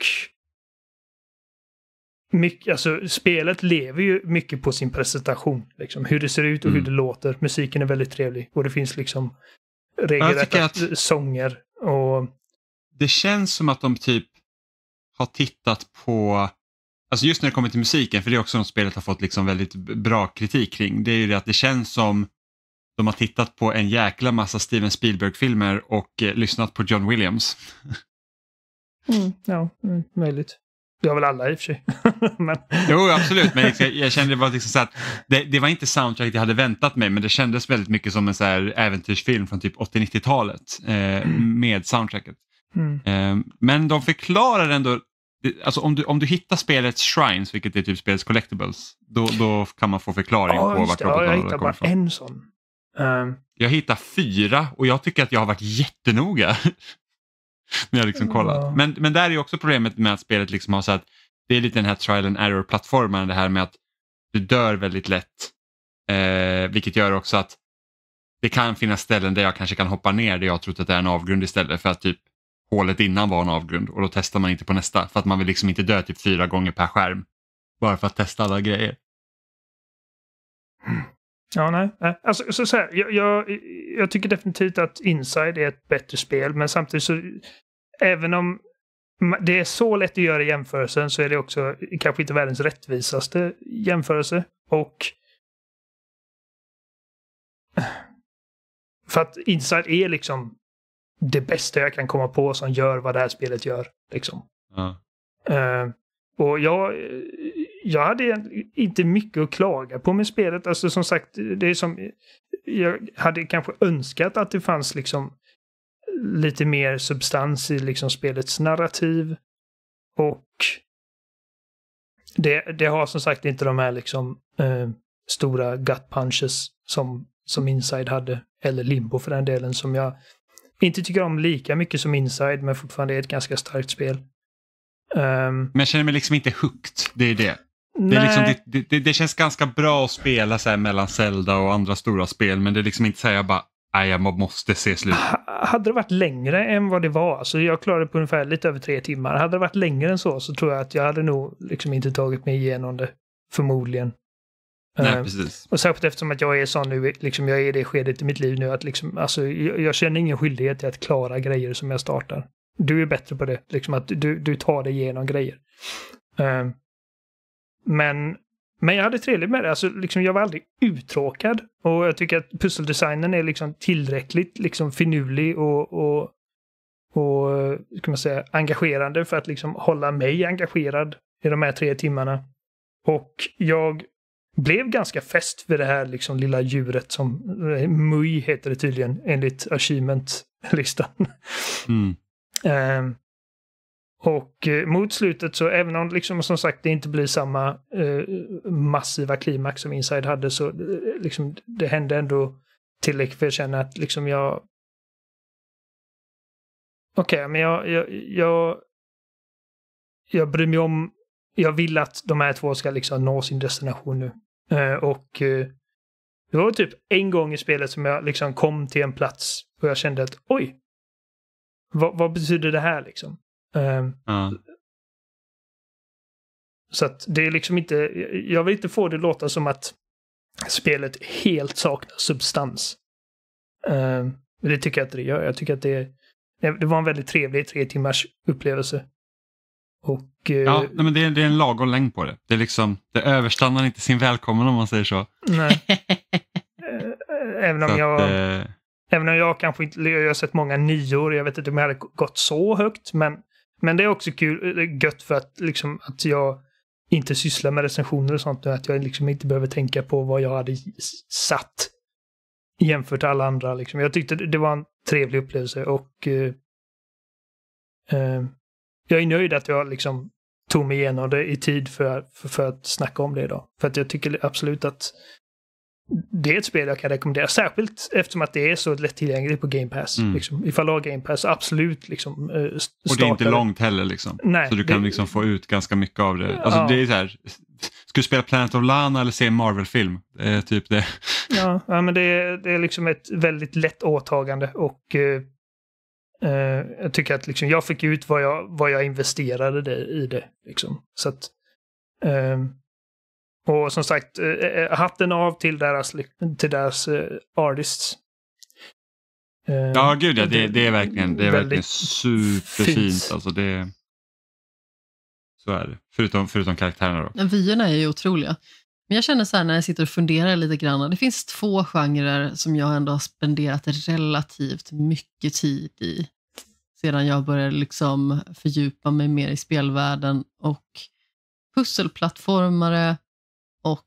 mycket, alltså, spelet lever ju mycket på sin presentation. Liksom, hur det ser ut och mm. hur det låter. Musiken är väldigt trevlig och det finns liksom regelrätta att... sånger. Och... Det känns som att de typ har tittat på Alltså just när det kommer till musiken, för det är också något spelet har fått liksom väldigt bra kritik kring, det är ju det att det känns som de har tittat på en jäkla massa Steven Spielberg-filmer och eh, lyssnat på John Williams. mm, ja, mm, möjligt. Det har väl alla i och för sig. men... Jo, absolut, men jag, jag kände bara liksom så att det, det, var inte soundtracket jag hade väntat mig, men det kändes väldigt mycket som en så äventyrsfilm från typ 80-90-talet eh, mm. med soundtracket. Mm. Eh, men de förklarar ändå Alltså om du, om du hittar spelets shrines, vilket är typ spelets collectibles, då, då kan man få förklaring ja, på vart robotarna kommer ifrån. Jag hittar bara från. en sån. Um. Jag hittar fyra och jag tycker att jag har varit jättenoga. när jag liksom kollat. Ja. Men, men där är också problemet med att spelet liksom har så att det är lite den här trial and error-plattformen, det här med att du dör väldigt lätt. Eh, vilket gör också att det kan finnas ställen där jag kanske kan hoppa ner där jag trott att det är en avgrund istället för att typ hålet innan var en avgrund och då testar man inte på nästa för att man vill liksom inte dö typ fyra gånger per skärm. Bara för att testa alla grejer. Ja, nej. Alltså, så, så här, jag, jag, jag, tycker definitivt att Inside är ett bättre spel, men samtidigt så... Även om det är så lätt att göra jämförelsen så är det också kanske inte världens rättvisaste jämförelse. Och... För att Inside är liksom det bästa jag kan komma på som gör vad det här spelet gör. Liksom. Mm. Uh, och jag, jag hade inte mycket att klaga på med spelet. Alltså som sagt, det är som... Jag hade kanske önskat att det fanns liksom lite mer substans i liksom spelets narrativ. Och det, det har som sagt inte de här liksom eh, stora gut punches som, som Inside hade. Eller Limbo för den delen som jag inte tycker om lika mycket som Inside, men fortfarande är ett ganska starkt spel. Um, men jag känner mig liksom inte hooked, det är det. Det, är liksom, det, det, det, känns ganska bra att spela så mellan Zelda och andra stora spel, men det är liksom inte så här jag bara Nej, jag måste se slut. Hade det varit längre än vad det var, så jag klarade det på ungefär lite över tre timmar. Hade det varit längre än så så tror jag att jag hade nog liksom inte tagit mig igenom det. Förmodligen. Ehm, precis. Och särskilt eftersom att jag är sån nu, liksom jag är i det skedet i mitt liv nu att liksom, alltså, jag, jag känner ingen skyldighet till att klara grejer som jag startar. Du är bättre på det, liksom att du, du tar dig igenom grejer. Uh, men, men jag hade trevligt med det, alltså, liksom, jag var aldrig uttråkad. Och jag tycker att pusseldesignen är liksom tillräckligt liksom, finurlig och, och, och eh, ska man säga, engagerande för att liksom, hålla mig engagerad i de här tre timmarna. Och jag blev ganska fäst vid det här liksom lilla djuret som eh, Mui heter det tydligen enligt achievement-listan. Mm. Ehm, eh, och mot slutet så även om liksom som sagt det inte blir samma eh, massiva klimax som Inside hade så eh, liksom det hände ändå tillräckligt för att känna att liksom jag Okej, okay, men jag, jag, jag, jag bryr mig om jag vill att de här två ska liksom nå sin destination nu. Eh, och eh, det var typ en gång i spelet som jag liksom kom till en plats och jag kände att oj, vad, vad betyder det här liksom? Ehm, ja. Så att det är liksom inte, jag vill inte få det låta som att spelet helt saknar substans. Ehm, det tycker jag inte det gör. Jag tycker att det, det var en väldigt trevlig tre timmars upplevelse. Och, ja, eh, nej, men det är, det är en lagom längd på det. Det, är liksom, det överstannar inte sin välkommen om man säger så. Nej. Eh, eh, även, om så jag, att, även om jag kanske inte, jag har sett många nior, jag vet inte om jag hade gått så högt, men, men det är också kul, gött för att, liksom, att jag inte sysslar med recensioner och sånt nu, att jag liksom inte behöver tänka på vad jag hade satt jämfört med alla andra. Liksom. Jag tyckte det var en trevlig upplevelse och eh, jag är nöjd att jag liksom tog mig igenom det i tid för, för, för att snacka om det idag. För att jag tycker absolut att det är ett spel jag kan rekommendera, särskilt eftersom att det är så lättillgängligt på Game Pass. Mm. Liksom. Ifall du har Game Pass, absolut. Liksom, eh, och det är inte långt heller, liksom. Nej, så du kan det... liksom få ut ganska mycket av det. Alltså, ja. det är så här, ska du spela Planet of Lana eller se en Marvel-film? Eh, typ det. Ja, ja men det är, det är liksom ett väldigt lätt åtagande och eh, Uh, jag tycker att liksom, jag fick ut vad jag, vad jag investerade det, i det. Liksom. Så att, uh, och som sagt, uh, hatten av till deras, till deras artists. Ehm, ja, gud ja, det, det, är verkligen, det är verkligen superfint. Alltså det, så är det. Förutom, förutom karaktärerna då. vyerna är ju otroliga. Men jag känner så här när jag sitter och funderar lite grann, det finns två genrer som jag ändå har spenderat relativt mycket tid i sedan jag började liksom fördjupa mig mer i spelvärlden och pusselplattformare och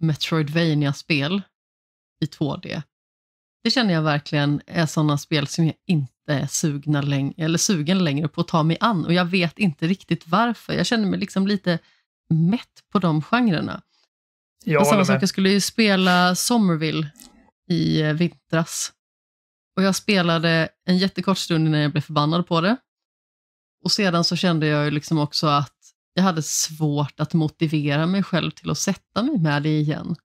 metroidvania spel i 2D. Det känner jag verkligen är sådana spel som jag inte är sugna läng eller sugen längre på att ta mig an och jag vet inte riktigt varför. Jag känner mig liksom lite mätt på de genrerna. Jag samma sak, jag skulle ju spela Somerville i eh, vintras. Och jag spelade en jättekort stund innan jag blev förbannad på det. Och sedan så kände jag ju liksom också att jag hade svårt att motivera mig själv till att sätta mig med det igen.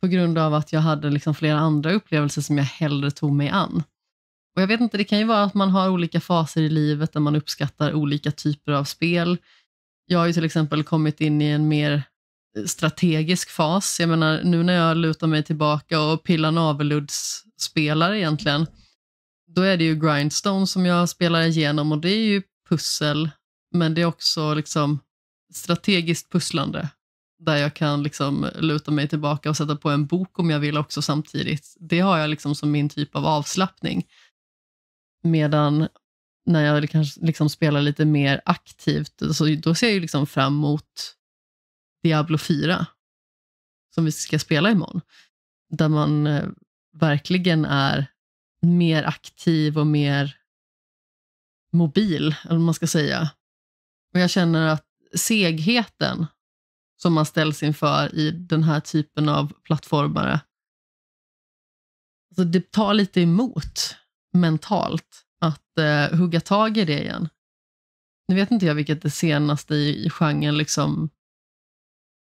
På grund av att jag hade liksom flera andra upplevelser som jag hellre tog mig an. Och jag vet inte, det kan ju vara att man har olika faser i livet där man uppskattar olika typer av spel. Jag har ju till exempel kommit in i en mer strategisk fas. Jag menar, nu när jag lutar mig tillbaka och pillar naveludds-spelar egentligen, då är det ju Grindstone som jag spelar igenom och det är ju pussel, men det är också liksom strategiskt pusslande där jag kan liksom luta mig tillbaka och sätta på en bok om jag vill också samtidigt. Det har jag liksom som min typ av avslappning. Medan när jag liksom spelar lite mer aktivt, så då ser jag liksom fram emot Diablo 4, som vi ska spela imorgon, där man eh, verkligen är mer aktiv och mer mobil, eller vad man ska säga. Och jag känner att segheten som man ställs inför i den här typen av plattformare, alltså det tar lite emot mentalt att eh, hugga tag i det igen. Nu vet inte jag vilket det senaste i, i genren liksom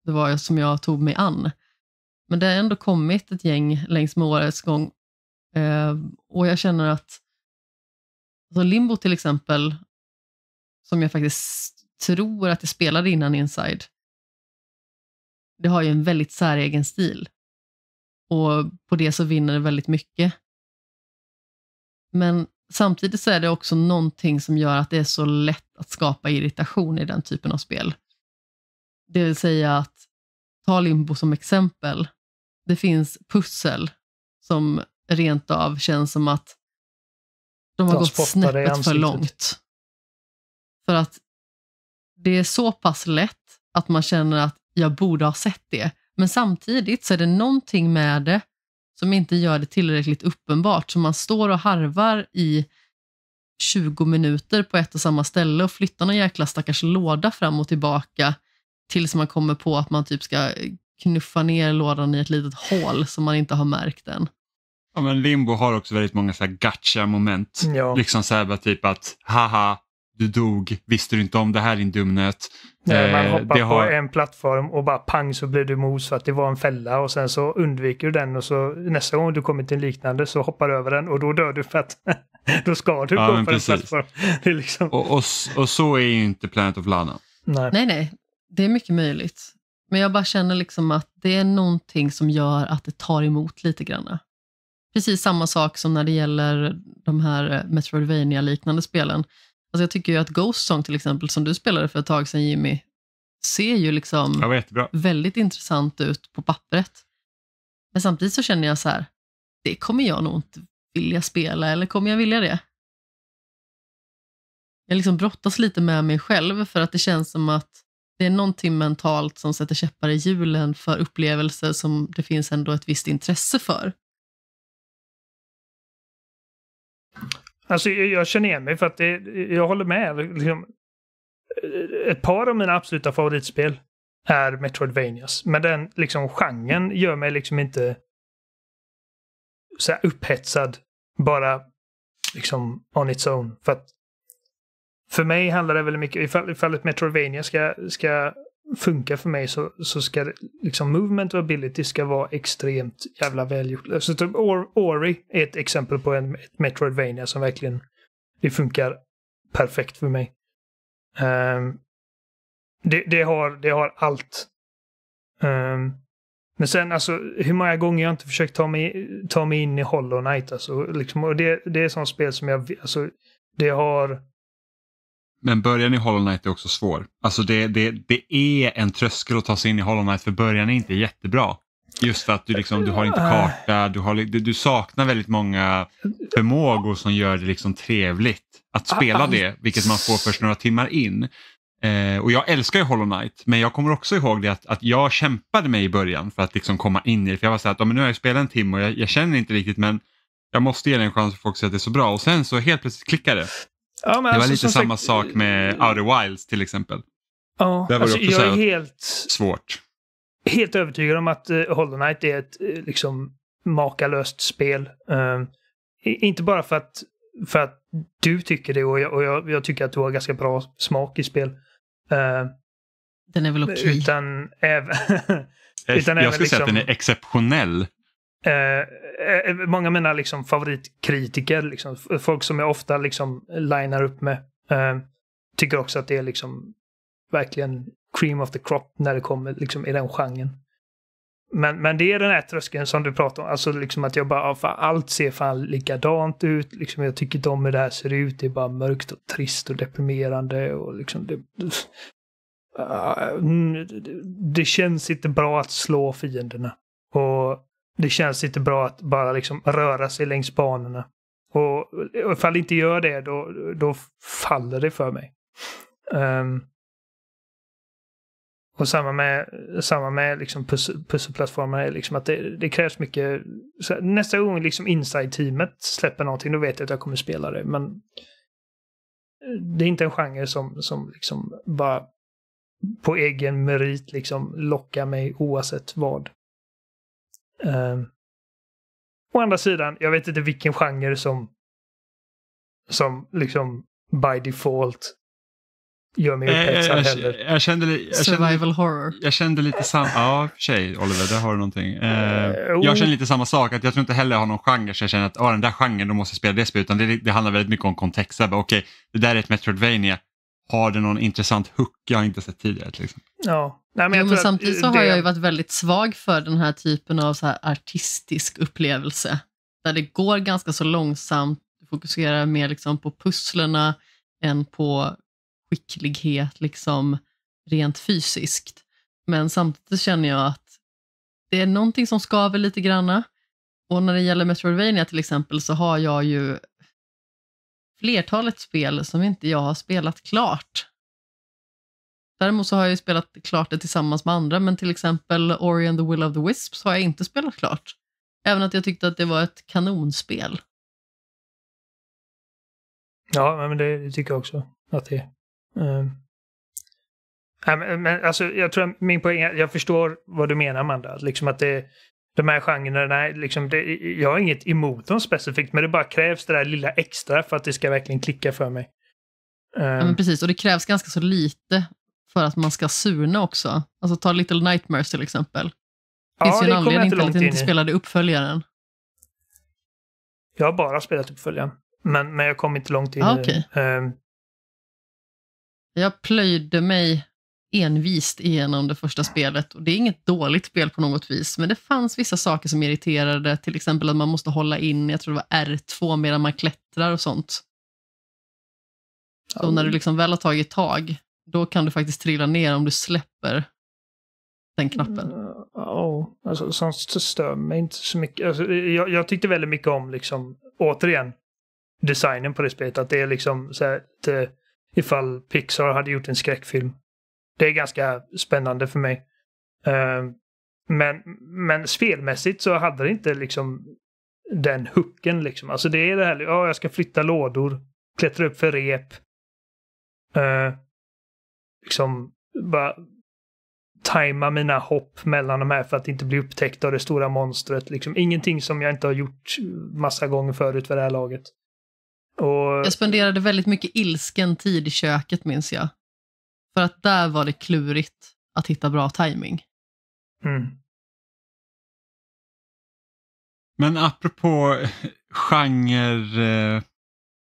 det var som jag tog mig an. Men det har ändå kommit ett gäng längs med årets gång eh, och jag känner att alltså Limbo till exempel, som jag faktiskt tror att jag spelade innan Inside, det har ju en väldigt säregen stil. Och på det så vinner det väldigt mycket. Men samtidigt så är det också någonting som gör att det är så lätt att skapa irritation i den typen av spel. Det vill säga att ta limbo som exempel. Det finns pussel som rent av känns som att de har de gått snäppet för långt. För att det är så pass lätt att man känner att jag borde ha sett det. Men samtidigt så är det någonting med det som inte gör det tillräckligt uppenbart. Så man står och harvar i 20 minuter på ett och samma ställe och flyttar någon jäkla stackars låda fram och tillbaka tills man kommer på att man typ ska knuffa ner lådan i ett litet hål som man inte har märkt än. Ja, men Limbo har också väldigt många så här gacha moment. Ja. Liksom så här, typ att haha, du dog, visste du inte om det här din dumnöt. Nej, man eh, hoppar det på en plattform och bara pang så blir du mos för att det var en fälla och sen så undviker du den och så nästa gång du kommer till en liknande så hoppar du över den och då dör du för att då ska du ja, gå på precis. en plattform. Liksom... Och, och, och, så är ju inte Planet of Lana. Nej, nej. nej. Det är mycket möjligt. Men jag bara känner liksom att det är någonting som gör att det tar emot lite grann. Precis samma sak som när det gäller de här eh, metroidvania liknande spelen. Alltså jag tycker ju att Ghost Song till exempel, som du spelade för ett tag sedan Jimmy, ser ju liksom väldigt intressant ut på pappret. Men samtidigt så känner jag så här, det kommer jag nog inte vilja spela, eller kommer jag vilja det? Jag liksom brottas lite med mig själv för att det känns som att det är någonting mentalt som sätter käppar i hjulen för upplevelser som det finns ändå ett visst intresse för. Alltså, jag, känner igen mig för att det, jag håller med. Liksom, ett par av mina absoluta favoritspel är Metroidvanias. Men den liksom, genren gör mig liksom inte så upphetsad bara liksom on its own. För att för mig handlar det väldigt mycket, ifall, ifall ett Metroidvania ska, ska funka för mig så, så ska det, liksom movement och ability ska vara extremt jävla välgjort. Så alltså, typ Ori är ett exempel på en, ett Metroidvania som verkligen det funkar perfekt för mig. Um, det, det, har, det har allt. Um, men sen alltså hur många gånger jag inte försökt ta mig, ta mig in i Hollow Knight alltså. Liksom, och det, det är sånt spel som jag, alltså det har men början i Hollow Knight är också svår. Alltså det, det, det är en tröskel att ta sig in i Hollow Knight för början är inte jättebra. Just för att du, liksom, du har inte karta, du, har, du saknar väldigt många förmågor som gör det liksom trevligt att spela det, vilket man får först några timmar in. Eh, och jag älskar ju Hollow Knight, men jag kommer också ihåg det att, att jag kämpade mig i början för att liksom komma in i det. För jag var så här att nu har jag spelat en timme och jag, jag känner inte riktigt men jag måste ge det en chans för folk att se att det är så bra och sen så helt plötsligt klickar det. Ja, det var alltså, lite samma sagt, sak eh, med eh, Outer Wilds till exempel. Ja, det var alltså, jag är helt, svårt. Helt övertygad om att uh, Hollow Knight är ett liksom makalöst spel. Uh, inte bara för att, för att du tycker det och jag, och jag, jag tycker att du har ganska bra smak i spel. Ehm, den är väl okej? Okay. Utan även... utan jag skulle liksom, säga att den liksom- är exceptionell Eh, eh, många av mina liksom, favoritkritiker, liksom, folk som jag ofta liksom, linar upp med, eh, tycker också att det är liksom, verkligen cream of the crop när det kommer liksom, i den genren. Men, men det är den här tröskeln som du pratar om, alltså liksom att jag bara, ja, fan, allt ser fan likadant ut, liksom, jag tycker inte om hur det här ser ut, det är bara mörkt och trist och deprimerande och liksom det, ah, mm, det, det känns inte bra att slå fienderna. Och det känns inte bra att bara liksom röra sig längs banorna. Och ifall det inte gör det, då, då faller det för mig. Um, och samma med, samma med liksom pus, pusselplattformar, liksom att det, det krävs mycket. Så nästa gång liksom inside-teamet släpper någonting, då vet jag att jag kommer spela det. Men det är inte en genre som, som liksom bara på egen merit liksom lockar mig oavsett vad. Eh, å andra sidan, jag vet inte vilken genre som, som liksom by default gör mig eh, upphetsad heller. Jag kände, jag Survival horror. Jag kände lite samma, ja för sig Oliver, där har du någonting. Eh, eh oh. jag känner lite samma sak, att jag tror inte heller jag har någon genre så jag känner att ah, den där genren, då måste jag spela det spelet, utan det, det handlar väldigt mycket om kontext. Okej, okay, det där är ett Metroidvania, har det någon intressant hook jag inte sett tidigare. Till Ja. Nej, men, jo, men samtidigt så det... har jag ju varit väldigt svag för den här typen av så här artistisk upplevelse. Där det går ganska så långsamt, du fokuserar mer liksom på pusslerna än på skicklighet liksom rent fysiskt. Men samtidigt känner jag att det är någonting som skaver lite granna. Och när det gäller Metroidvania till exempel så har jag ju flertalet spel som inte jag har spelat klart. Däremot så har jag ju spelat klart det tillsammans med andra, men till exempel Ori and the Will of the Wisps har jag inte spelat klart. Även att jag tyckte att det var ett kanonspel. Ja, men det tycker jag också att det är. Um. Ehm. Ja, men, alltså, jag tror att min poäng är, jag förstår vad du menar Amanda, liksom att det, de här genrerna. Liksom det, jag har inget emot dem specifikt, men det bara krävs det där lilla extra för att det ska verkligen klicka för mig. Um. Ja, men ehm. precis, och det krävs ganska så lite för att man ska surna också. Alltså ta Little Nightmares till exempel. Det finns ja, ju en anledning till att jag inte spelade uppföljaren. Jag har bara spelat uppföljaren, men, men jag kom inte långt in ah, okay. um. Ehm. Jag plöjde mig envist igenom det första spelet. Och Det är inget dåligt spel på något vis, men det fanns vissa saker som irriterade. Till exempel att man måste hålla in, jag tror det var R2 medan man klättrar och sånt. Så när du liksom väl har tagit tag, då kan du faktiskt trilla ner om du släpper den knappen. Mm, ja, oh, alltså, sånt stör mig inte så mycket. Alltså, jag, jag, tyckte väldigt mycket om, liksom, återigen, designen på det spelet. Att det är liksom så här, att, eh, ifall Pixar hade gjort en skräckfilm det är ganska spännande för mig. Ehm, men, men spelmässigt så hade det inte liksom den hooken liksom. Alltså det är det här, ja jag ska flytta lådor, klättra upp för rep. Ehm, liksom bara tajma mina hopp mellan de här för att inte bli upptäckt av det stora monstret. Liksom ingenting som jag inte har gjort massa gånger förut för det här laget. Och... Jag spenderade väldigt mycket ilsken tid i köket minns jag. För att där var det klurigt att hitta bra timing. Mm. Men apropå genre, eh,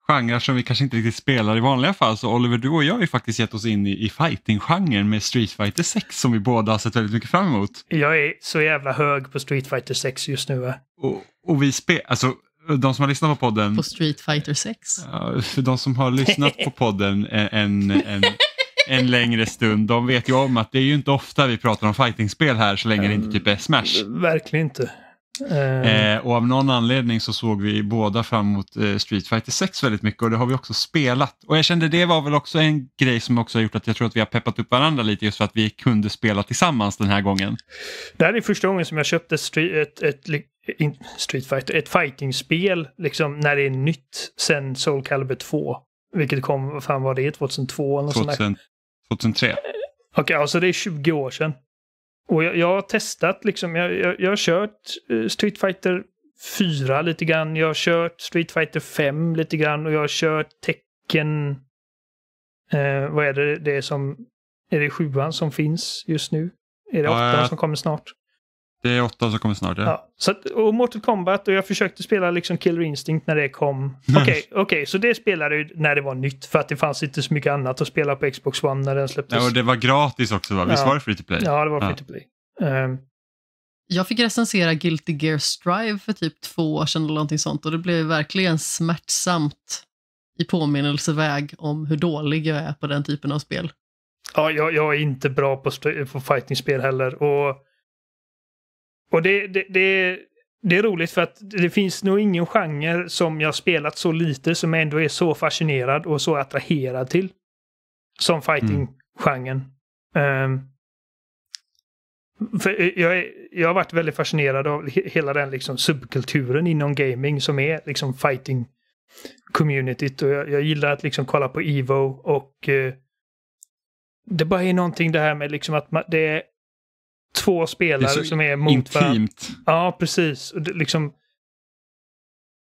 genrer som vi kanske inte riktigt spelar i vanliga fall så Oliver, du och jag har ju faktiskt gett oss in i, i fighting-genren med Street Fighter 6 som vi båda har sett väldigt mycket fram emot. Jag är så jävla hög på Street Fighter 6 just nu. Och, och vi spelar, alltså de som har lyssnat på podden... På Street Fighter 6? de som har lyssnat på podden en, en, en en längre stund. De vet ju om att det är ju inte ofta vi pratar om fightingspel här så länge um, det inte typ är Smash. Verkligen inte. Eh, eh, och av någon anledning så såg vi båda fram emot eh, Street Fighter 6 väldigt mycket och det har vi också spelat. Och jag kände det var väl också en grej som också har gjort att jag tror att vi har peppat upp varandra lite just för att vi kunde spela tillsammans den här gången. Det här är första gången som jag köpte ett, ett, ett, Street Fighter, ett fightingspel liksom när det är nytt sen Soul Calibur 2. Vilket kom, vad fan var det, 2002? Eller 2003, 2003. Okej, okay, alltså det är 20 år sedan. Och jag, jag har testat liksom. Jag, jag, jag har kört uh, Street Fighter 4 lite grann. Jag har kört Street Fighter 5 lite grann och jag har kört tecken... Eh, vad är det det är som... Är det sjuan som finns just nu? Är det åttan ja, som kommer snart? Det är åtta som kommer snart. Ja. ja. så att, och Mortal Kombat och jag försökte spela liksom Killer Instinct när det kom. Okej, okay, okay, så det spelade ju när det var nytt för att det fanns inte så mycket annat att spela på Xbox One när den släpptes. Ja, och det var gratis också va? Visst ja. var det free to play? Ja, det var free to play. Ja. Um. Jag fick recensera Guilty Gear Strive för typ två år sedan eller någonting sånt och det blev verkligen smärtsamt i påminnelseväg om hur dålig jag är på den typen av spel. Ja, jag, jag är inte bra på, på spel heller. Och och det, det, det, det, är roligt för att det finns nog ingen genre som jag spelat så lite som ändå är så fascinerad och så attraherad till. Som fighting-genren. Mm. Um, jag, jag har varit väldigt fascinerad av hela den liksom subkulturen inom gaming som är liksom fighting communityt. Och jag, jag gillar att liksom kolla på Evo och eh, det bara är någonting det här med liksom att man, det är två spelare är som är mot intimt. varandra. Ja, precis. Det, liksom,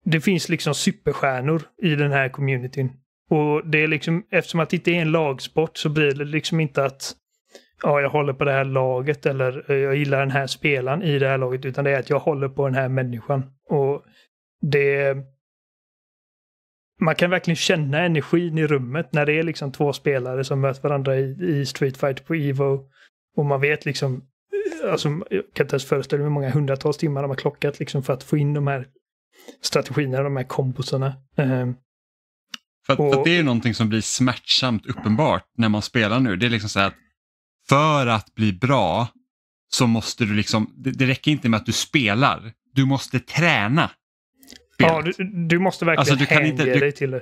det finns liksom superstjärnor i den här communityn. Och det är liksom, eftersom att det inte är en lagsport så blir det liksom inte att ja, jag håller på det här laget eller eh, jag gillar den här spelaren i det här laget, utan det är att jag håller på den här människan. Och det... Man kan verkligen känna energin i rummet när det är liksom två spelare som möter varandra i, i Street Fighter på Evo. Och man vet liksom alltså, jag kan inte ens föreställa mig hur många hundratals timmar de har klockat liksom, för att få in de här strategierna, de här kombosarna. Ehm, för, och, för det är någonting som blir smärtsamt uppenbart när man spelar nu. Det är liksom så här att för att bli bra så måste du liksom, det, det räcker inte med att du spelar, du måste träna. Spelet. Ja, du, du, måste verkligen alltså, du hänge inte, du, dig till det.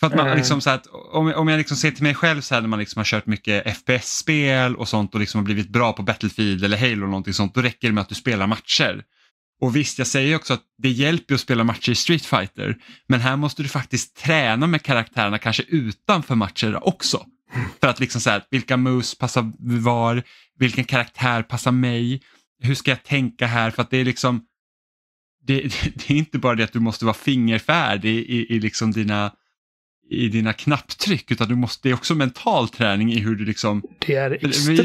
För att man eh. liksom så att, om, jag liksom ser till mig själv så här när man liksom har kört mycket FPS-spel och sånt och liksom har blivit bra på Battlefield eller Halo och någonting sånt, då räcker det med att du spelar matcher. Och visst, jag säger också att det hjälper att spela matcher i Street Fighter, men här måste du faktiskt träna med karaktärerna kanske utanför matcher också. För att liksom så här, vilka moves passar var, vilken karaktär passar mig, hur ska jag tänka här? För att det är liksom, det, det är inte bara det att du måste vara fingerfärdig i, i, i liksom dina i dina knapptryck, utan du måste, det är också mental träning i hur du liksom... Det är extremt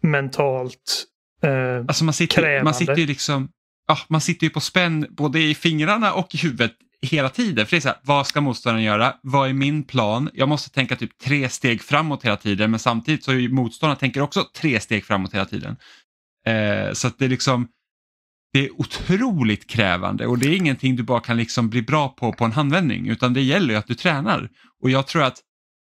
det, mentalt eh, alltså man sitter, krävande. Man sitter ju liksom, ja, man sitter ju på spänn både i fingrarna och i huvudet hela tiden. För det är så här, vad ska motståndaren göra? Vad är min plan? Jag måste tänka typ tre steg framåt hela tiden, men samtidigt så är motståndaren tänker också tre steg framåt hela tiden. Eh, så att det är liksom, det är otroligt krävande och det är ingenting du bara kan liksom bli bra på på en handvändning utan det gäller ju att du tränar. Och jag tror att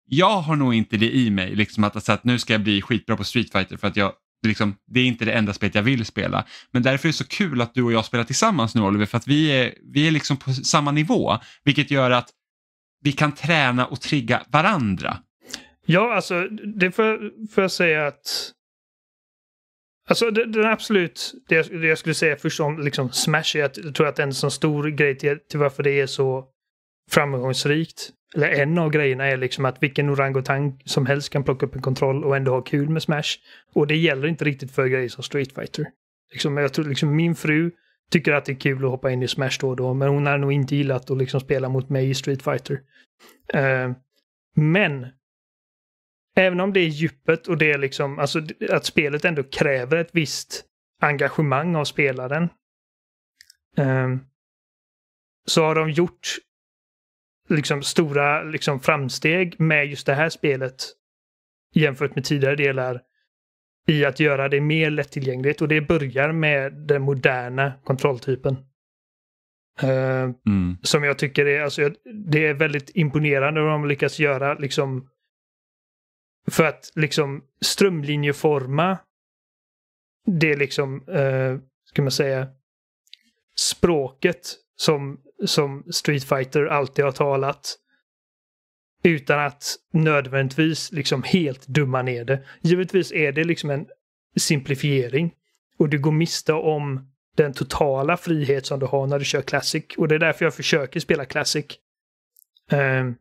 jag har nog inte det i mig, liksom att, alltså, att nu ska jag bli skitbra på Street Fighter för att jag, liksom, det är inte det enda spelet jag vill spela. Men därför är det så kul att du och jag spelar tillsammans nu Oliver för att vi är, vi är liksom på samma nivå vilket gör att vi kan träna och trigga varandra. Ja, alltså det får, får jag säga att Alltså den, absolut, det jag, skulle säga först om liksom Smash är att jag tror att en sån stor grej till, till varför det är så framgångsrikt. Eller en av grejerna är liksom att vilken orangutang som helst kan plocka upp en kontroll och ändå ha kul med Smash. Och det gäller inte riktigt för grejer som Street Fighter. Liksom, jag tror liksom min fru tycker att det är kul att hoppa in i Smash då och då, men hon har nog inte gillat att liksom spela mot mig i Street Fighter. Uh, men även om det är djupet och det är liksom, alltså att spelet ändå kräver ett visst engagemang av spelaren. Um, så har de gjort liksom stora liksom framsteg med just det här spelet jämfört med tidigare delar i att göra det mer lättillgängligt och det börjar med den moderna kontrolltypen. Uh, mm. Som jag tycker är, alltså, det är väldigt imponerande vad de lyckas göra liksom för att liksom strömlinjeforma det liksom, eh, ska man säga, språket som, som Street Fighter alltid har talat. Utan att nödvändigtvis liksom helt dumma ner det. Givetvis är det liksom en simplifiering. Och du går miste om den totala frihet som du har när du kör Classic. Och det är därför jag försöker spela Classic. Um,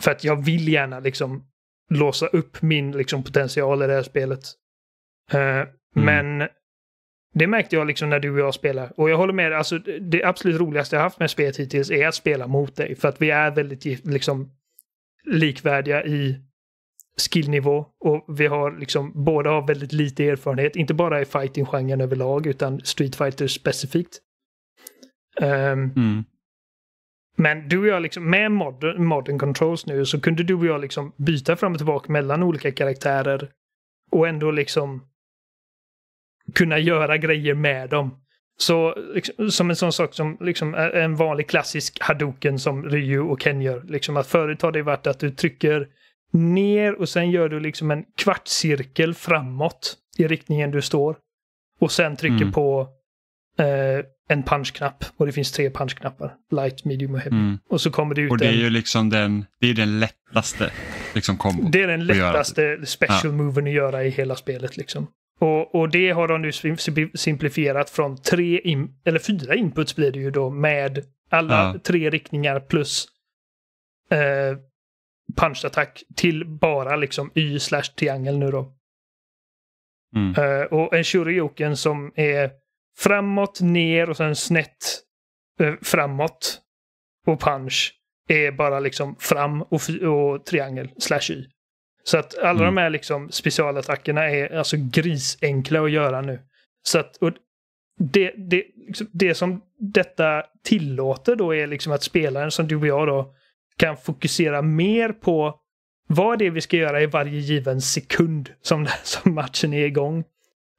för att jag vill gärna liksom låsa upp min liksom, potential i det här spelet. Uh, mm. Men det märkte jag liksom när du och jag spelar. Och jag håller med dig, alltså, det absolut roligaste jag haft med spelet hittills är att spela mot dig. För att vi är väldigt liksom, likvärdiga i skillnivå och vi har liksom båda har väldigt lite erfarenhet, inte bara i fighting-genren överlag utan Street Fighter specifikt. Um, mm. Men du och jag, liksom, med modern, modern controls nu, så kunde du och jag liksom byta fram och tillbaka mellan olika karaktärer och ändå liksom kunna göra grejer med dem. Så liksom, som en sån sak som liksom, en vanlig klassisk hadoken som Ryu och Ken gör. Liksom, att förut har det varit att du trycker ner och sen gör du liksom en kvartscirkel framåt i riktningen du står. Och sen trycker mm. på eh, en punchknapp och det finns tre punchknappar. Light, medium och heavy. Mm. Och så kommer det ut Och det är en, ju liksom den, det är den lättaste liksom kombon. Det är den lättaste special ja. moven att göra i hela spelet liksom. Och, och det har de nu simplifierat från tre, in, eller fyra inputs blir det ju då med alla ja. tre riktningar plus eh, punchattack till bara liksom Y slash triangel nu då. Mm. Uh, och en shurioken som är framåt, ner och sen snett eh, framåt. Och punch är bara liksom fram och, och triangel, slash y. Så att alla mm. de här liksom specialattackerna är alltså grisenkla att göra nu. Så att, och det, det, liksom, det som detta tillåter då är liksom att spelaren som du och jag då kan fokusera mer på vad det är vi ska göra i varje given sekund som, som matchen är igång.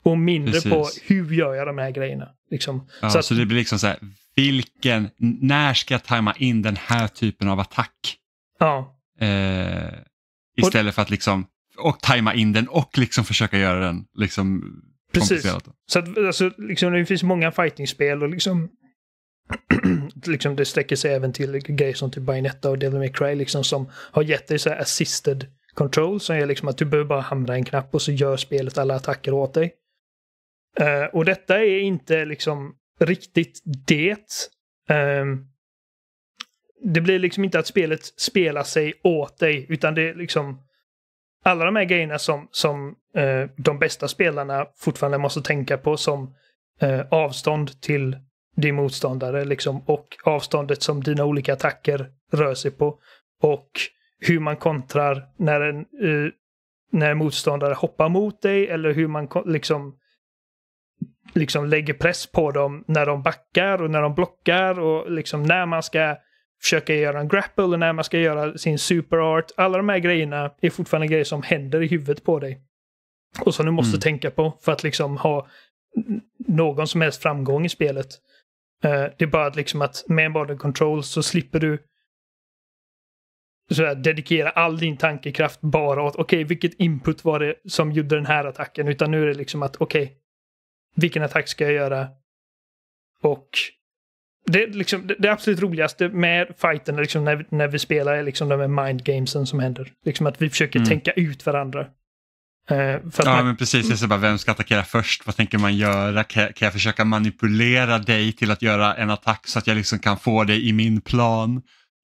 Och mindre Precis. på hur gör jag de här grejerna. Liksom. Ja, så, att, så det blir liksom så här, vilken, när ska jag tajma in den här typen av attack? Ja. Eh, istället och, för att liksom, och tajma in den och liksom försöka göra den liksom Precis. Så att, alltså, liksom, det finns många fightingspel och liksom, liksom det sträcker sig även till grejer som typ Bayonetta och Devil May Cry liksom, som har gett dig så här assisted control som är liksom att du behöver bara hamra en knapp och så gör spelet alla attacker åt dig. Uh, och detta är inte liksom riktigt det. Uh, det blir liksom inte att spelet spelar sig åt dig, utan det är liksom alla de här grejerna som, som uh, de bästa spelarna fortfarande måste tänka på som eh, avstånd till din motståndare liksom och avståndet som dina olika attacker rör sig på och hur man kontrar när en när motståndare hoppar mot dig eller hur man liksom liksom lägger press på dem när de backar och när de blockar och liksom när man ska försöka göra en grapple och när man ska göra sin superart. Alla de här grejerna är fortfarande grejer som händer i huvudet på dig. Och som du måste mm. tänka på för att liksom ha någon som helst framgång i spelet. Uh, det är bara att liksom att med en body control så slipper du så här, dedikera all din tankekraft bara åt okej, okay, vilket input var det som gjorde den här attacken? Utan nu är det liksom att okej, okay, vilken attack ska jag göra? Och det, liksom, det, det absolut roligaste med fighten liksom, när, när vi spelar är liksom de här mind gamesen som händer. Liksom att vi försöker mm. tänka ut varandra. Uh, ja, man... men precis. Det är så bara, vem ska attackera först? Vad tänker man göra? Kan jag, kan jag, försöka manipulera dig till att göra en attack så att jag liksom kan få dig i min plan?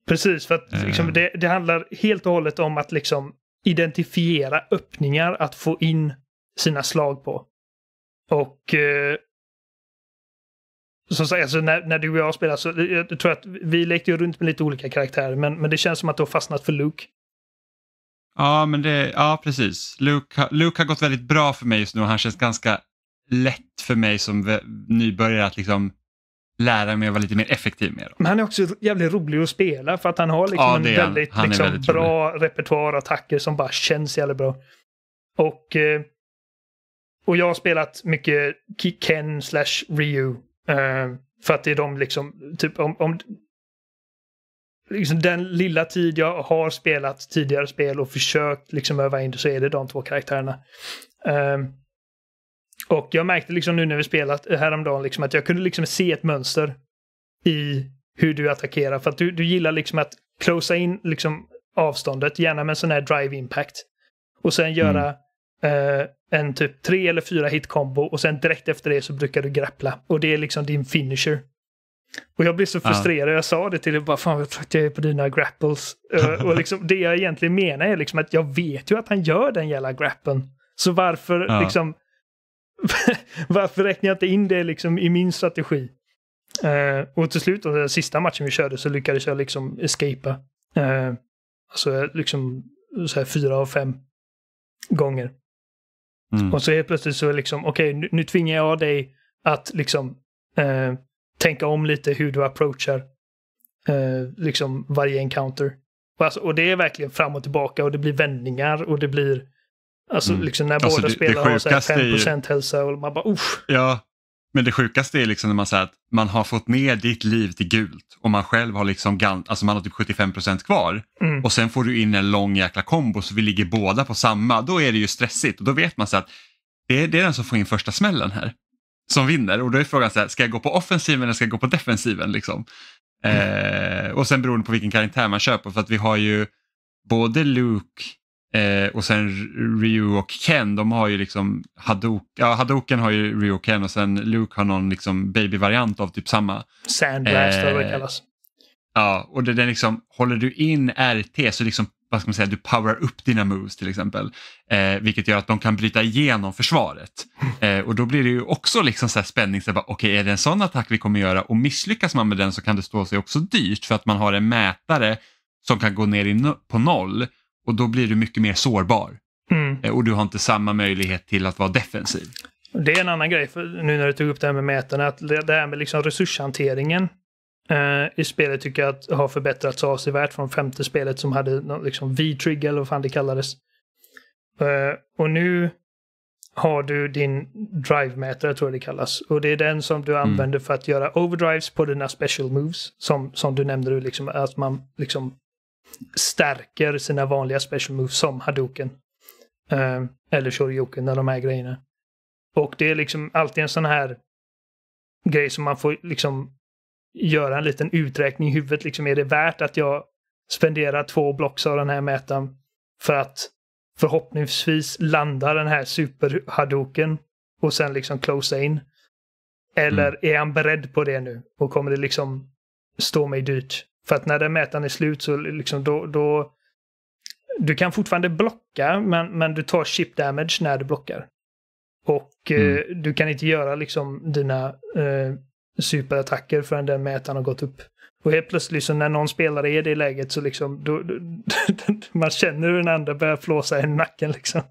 Precis, för att, uh. liksom, det, det, handlar helt och hållet om att liksom, identifiera öppningar att få in sina slag på. Och eh, som sagt, alltså när, när du och jag spelar så jag tror att vi lekte runt med lite olika karaktärer, men, men det känns som att du har fastnat för Luke. Ja, men det, ja precis. Luke, Luke har gått väldigt bra för mig just nu och han känns ganska lätt för mig som nybörjare att liksom lära mig att vara lite mer effektiv med. Dem. Men han är också jävligt rolig att spela för att han har liksom ja, en väldigt, liksom, väldigt bra rolig. repertoar attacker som bara känns jävligt bra. Och eh, och jag har spelat mycket Ken slash Ryu. Eh, för att det är de liksom, typ om, om liksom den lilla tid jag har spelat tidigare spel och försökt liksom öva in det så är det de två karaktärerna. Um, och jag märkte liksom nu när vi spelat häromdagen liksom att jag kunde liksom se ett mönster i hur du attackerar. För att du, du gillar liksom att closea in liksom avståndet, gärna med en sån här drive impact. Och sen göra mm eh, en typ tre eller fyra hit combo och sen direkt efter det så brukar du grappla. Och det är liksom din finisher. Och jag blev så frustrerad. Ja. Jag sa det till dig, bara fan jag tror att jag är på dina grapples. Eh, och liksom, det jag egentligen menar är liksom att jag vet ju att han gör den jävla grappen. Så varför ja. liksom... varför räknar jag inte in det liksom i min strategi? Uh, och till slut, alltså, den sista matchen vi körde, så lyckades jag liksom escapa. Uh, alltså liksom så här fyra av fem gånger. Mm. Och så helt plötsligt så är liksom, okej, okay, nu, nu tvingar jag dig att liksom eh, tänka om lite hur du approachar eh, liksom varje encounter. Och, alltså, och, det är verkligen fram och tillbaka och det blir vändningar och det blir Alltså mm. liksom när alltså, båda det, spelarna har 5% ju... hälsa och man bara usch. Ja, men det sjukaste är liksom när man säger att man har fått ner ditt liv till gult och man själv har liksom alltså man har typ 75 kvar mm. och sen får du in en lång jäkla kombo så vi ligger båda på samma. Då är det ju stressigt och då vet man så att det är, det är den som får in första smällen här som vinner och då är frågan så här, ska jag gå på offensiven eller ska jag gå på defensiven? Liksom? Mm. Eh, och sen beroende på vilken karaktär man köper för att vi har ju både Luke Eh, och sen Ryu och Ken, de har ju liksom Hadok ja, Hadoken har ju Ryu och Ken och sen Luke har någon liksom babyvariant av typ samma. Sandblast eh, det Ja, och det, den liksom, håller du in RT så liksom, vad ska man säga, du powerar upp dina moves till exempel. Eh, vilket gör att de kan bryta igenom försvaret. Eh, och då blir det ju också liksom så här spänning, okej okay, är det en sån attack vi kommer göra? Och misslyckas man med den så kan det stå sig också dyrt för att man har en mätare som kan gå ner no på noll och då blir du mycket mer sårbar. Mm. Eh, och du har inte samma möjlighet till att vara defensiv. Det är en annan grej, nu när du tog upp det här med mätarna, att det här med liksom resurshanteringen eh, i spelet tycker jag att har förbättrats avsevärt från femte spelet som hade liksom V-trigg eller vad fan det kallades. Eh, och nu har du din drive-mätare, tror jag det kallas. Och det är den som du mm. använder mm. för att göra overdrives på dina special moves. Som, som du nämnde, liksom, att man liksom stärker sina vanliga special moves som hadoken. Eh, eller shoryoken eller de här grejerna. Och det är liksom alltid en sån här grej som man får liksom göra en liten uträkning i huvudet. Liksom, är det värt att jag spenderar två blocks av den här mätaren för att förhoppningsvis landa den här super-hadoken och sen liksom close in? Eller mm. är han beredd på det nu och kommer det liksom stå mig dyrt? För att när den mätaren är slut så liksom då, då du kan fortfarande blocka, men, men du tar chip damage när du blockar. Och eh, mm. eh, du kan inte göra liksom dina eh, superattacker förrän den mätaren har gått upp. Och helt plötsligt så när någon spelare är i det läget så liksom då, då, man känner hur den andra börjar flåsa i nacken liksom.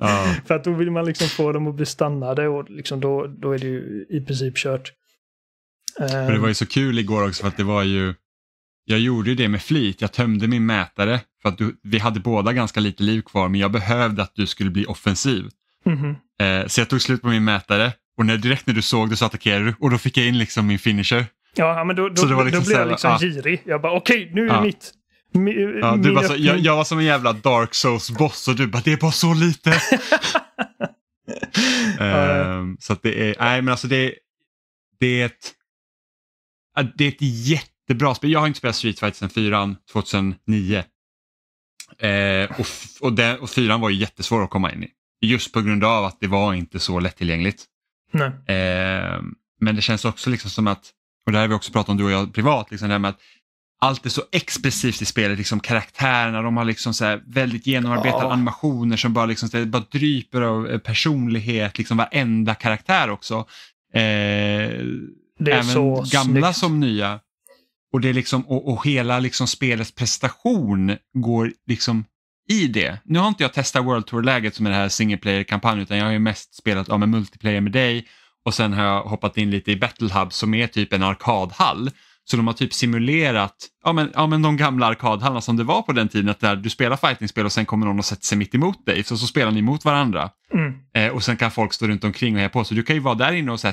Ah. För att då vill man liksom få dem att bli stannade och liksom då, då är det ju i princip kört. Men det var ju ehm. så kul igår också för att det var ju jag gjorde ju det med flit. Jag tömde min mätare för att du, vi hade båda ganska lite liv kvar men jag behövde att du skulle bli offensiv. Mm -hmm. så jag tog slut på min mätare och när, direkt när du såg det så attackerade du och då fick jag in liksom min finisher. Ja, men då, då, liksom då blev jag liksom ah, girig. Jag bara okej, okay, nu är ah, det mitt. Mi, ja, du bara så, jag, jag, var som en jävla dark souls-boss och du bara det är bara så lite. um, så att det är, nej men alltså det, det är ett, det är ett jätte det är bra spel. Jag har inte spelat Street Fighter sedan 4 2009. Eh, och, och, den, och 4 var ju jättesvår att komma in i. Just på grund av att det var inte så lättillgängligt. Nej. Eh, men det känns också liksom som att, och det här har vi också pratat om du och jag privat, liksom det här med att allt är så expressivt i spelet, liksom karaktärerna, de har liksom så väldigt genomarbetade ja. animationer som bara, liksom, bara dryper av eh, personlighet, liksom varenda karaktär också. Eh, även gamla snyggt. som nya. Och, det liksom, och, och hela liksom spelets prestation går liksom i det. Nu har inte jag testat World Tour-läget som är det här single player-kampanjen utan jag har ju mest spelat av med multiplayer med dig och sen har jag hoppat in lite i Battle Hub som är typ en arkadhall så de har typ simulerat ja, men, ja, men de gamla arkadhallarna som det var på den tiden. Att där du spelar fightingspel och sen kommer någon och sätter sig mitt emot dig. Så, så spelar ni mot varandra. Mm. Eh, och sen kan folk stå runt omkring och heja på. Så du kan ju vara där inne och så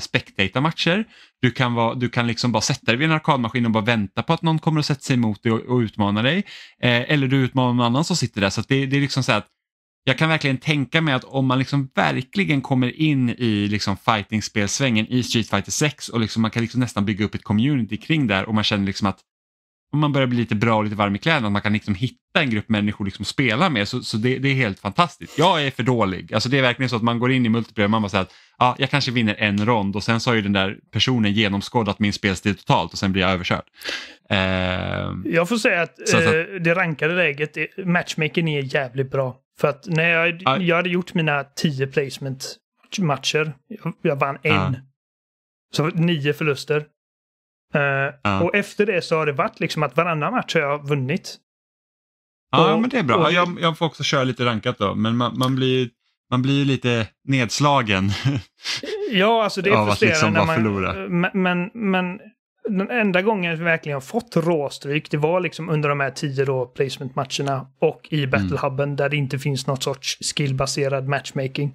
matcher. Du kan, vara, du kan liksom bara sätta dig vid en arkadmaskin och bara vänta på att någon kommer och sätter sig emot dig och, och utmanar dig. Eh, eller du utmanar någon annan som sitter där. Så det, det är liksom så här att jag kan verkligen tänka mig att om man liksom verkligen kommer in i liksom fighting-spelsvängen i Street Fighter 6 och liksom man kan liksom nästan bygga upp ett community kring där och man känner liksom att om man börjar bli lite bra och lite varm i kläderna, att man kan liksom hitta en grupp människor liksom att spela med. Så, så det, det, är helt fantastiskt. Jag är för dålig. Alltså det är verkligen så att man går in i multiplayer och man bara säger att ja, jag kanske vinner en rond och sen så har ju den där personen genomskådat min spelstil totalt och sen blir jag överkörd. Eh, jag får säga att, så, så. Eh, det rankade läget, eh, matchmaking är jävligt bra. För att när jag, ah. jag hade gjort mina tio placement matcher, jag, jag vann en. Ah. Så nio förluster. Uh, ah. Och efter det så har det varit liksom att varannan match har jag vunnit. Ja, och, men det är bra. Och... Jag, jag, får också köra lite rankat då, men man, man blir man blir lite nedslagen. ja, alltså det är frustrerande. Liksom när man, men, men, men den enda gången jag verkligen fått råstryk, det var liksom under de här tio då placement-matcherna och i mm. Battlehubben mm. där det inte finns något sorts skillbaserad matchmaking.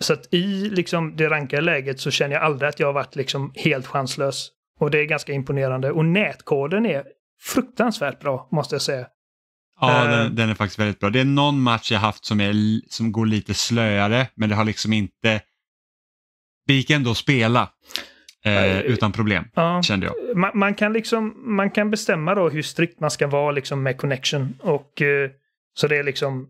Så att i liksom det rankade läget så känner jag aldrig att jag har varit liksom helt chanslös. Och det är ganska imponerande. Och nätkoden är fruktansvärt bra, måste jag säga. Ja, uh, den, den, är faktiskt väldigt bra. Det är någon match jag haft som, är, som går lite slöare, men det har liksom inte... Vi gick ändå att spela. Eh, utan problem, ja. kände jag. Man, man, kan liksom, man kan bestämma då hur strikt man ska vara liksom med connection. Och, eh, så det är liksom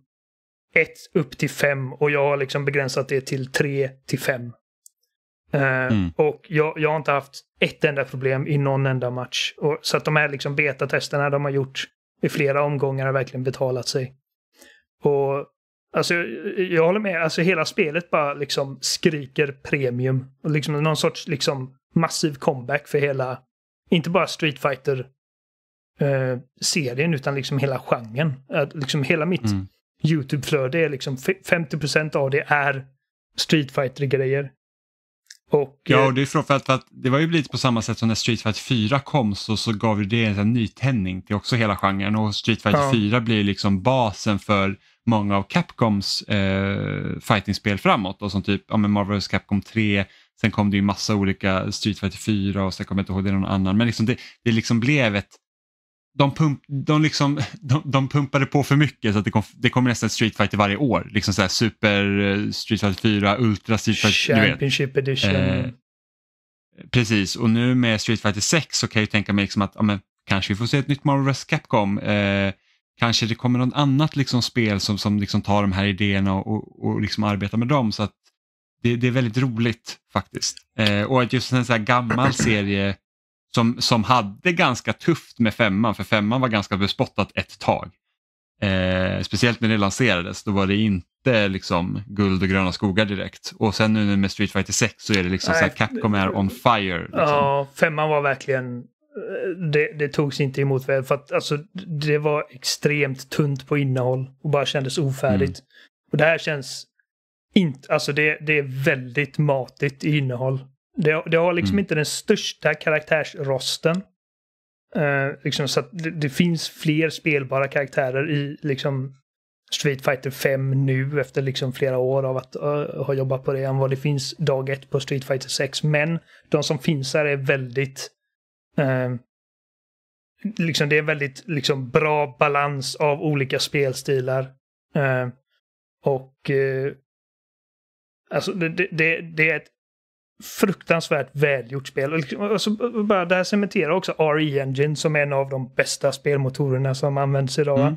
1 upp till 5 och jag har liksom begränsat det till 3 till 5. Eh, mm. Och jag, jag har inte haft ett enda problem i någon enda match. Och, så att de här liksom betatesterna de har gjort i flera omgångar har verkligen betalat sig. Och Alltså, jag håller med. Alltså, hela spelet bara liksom skriker premium. Och liksom någon sorts liksom massiv comeback för hela, inte bara Street Fighter eh, serien utan liksom hela genren. Att liksom hela mitt mm. YouTube-flöde är liksom 50% av det är Street Fighter-grejer. Och, ja, eh, och det är framförallt för att det var ju lite på samma sätt som när Street Fighter 4 kom så, så gav ju det en nytändning till också hela genren och Street Fighter ja. 4 blir liksom basen för många av Capcoms eh, fightingspel framåt och som typ ja, men Marvel's Capcom 3, Sen kom det ju massa olika, Street Fighter 4 och sen kom jag inte ihåg det någon annan. Men liksom det, det liksom blev ett, de, pump, de, liksom, de, de, pumpade på för mycket så att det kom, det kom nästan Street Fighter varje år. Liksom så här Super eh, Street Fighter 4, Ultra Street Fighter, Championship edition. Eh, precis, och nu med Street Fighter 6 så kan jag ju tänka mig liksom att ja, men, kanske vi får se ett nytt Marvel vs Capcom. Eh, kanske det kommer något annat liksom spel som, som liksom tar de här idéerna och, och, och liksom arbetar med dem. Så att det, det är väldigt roligt faktiskt. Eh, och att just en sån här gammal serie som, som hade ganska tufft med femman, för femman var ganska bespottat ett tag. Eh, speciellt när det lanserades, då var det inte liksom guld och gröna skogar direkt. Och sen nu med Street Fighter 6 så är det liksom Nej, så att Capcom är on fire. Liksom. Ja, femman var verkligen... Eh, det, det togs inte emot väl för att alltså, det var extremt tunt på innehåll och bara kändes ofärdigt. Mm. Och det här känns inte, alltså det, det är väldigt matigt i innehåll. Det, det har liksom mm. inte den största karaktärsrosten. Eh, liksom, så det, det, finns fler spelbara karaktärer i liksom Street Fighter 5 nu efter liksom flera år av att uh, ha jobbat på det än vad det finns dag ett på Street Fighter 6. Men de som finns här är väldigt eh, liksom, det är väldigt liksom, bra balans av olika spelstilar. Eh, och eh, Alltså det, det, det är ett fruktansvärt välgjort spel. Och alltså, bara det här cementerar också RE Engine som är en av de bästa spelmotorerna som används idag. Mm.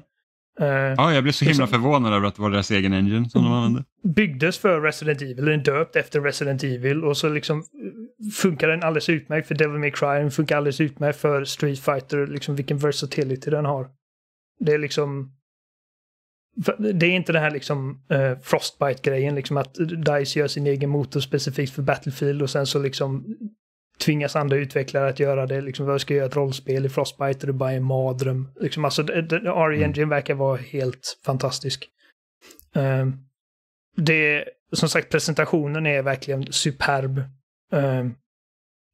Uh, ja, jag blev så himla liksom- förvånad över att det var deras egen engine som de använde. Byggdes för Resident Evil, den är döpt efter Resident Evil och så liksom eh, funkar den alldeles utmärkt för Devil May Cry, den funkar alldeles utmärkt för Street Fighter, liksom vilken versatility den har. Det är liksom det är inte det här liksom eh, Frostbite-grejen, liksom att DICE gör sin egen motor specifikt för Battlefield och sen så liksom tvingas andra utvecklare att göra det. Liksom, vad ska jag göra ett rollspel i Frostbite är det bara en mardröm. Liksom, alltså, RE mm. Engine verkar vara helt fantastisk. Eh, det, som sagt, presentationen är verkligen superb. Eh,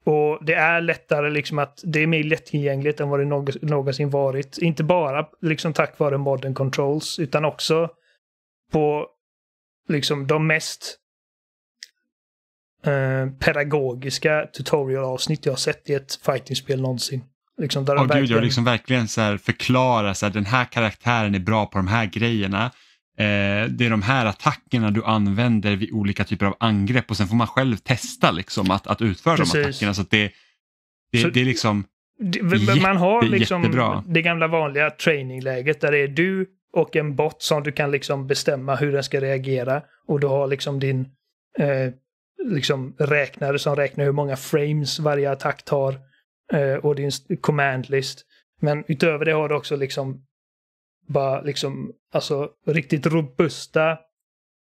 och det är lättare liksom att det är mer lättillgängligt än vad det någonsin varit. Inte bara liksom tack vare modern controls utan också på liksom de mest eh, pedagogiska tutorial-avsnitt jag sett i ett fightingspel någonsin. Liksom där oh, de verkligen... Gud, jag liksom verkligen så här förklarar så här, den här karaktären är bra på de här grejerna Eh, det är de här attackerna du använder vid olika typer av angrepp och sen får man själv testa liksom, att, att utföra Precis. de attackerna. Så det, det, så det är liksom jätte, Man har liksom jättebra. det gamla vanliga trainingläget där det är du och en bot som du kan liksom bestämma hur den ska reagera och du har liksom din eh, liksom räknare som räknar hur många frames varje attack tar eh, och din command list. Men utöver det har du också liksom bara liksom, alltså riktigt robusta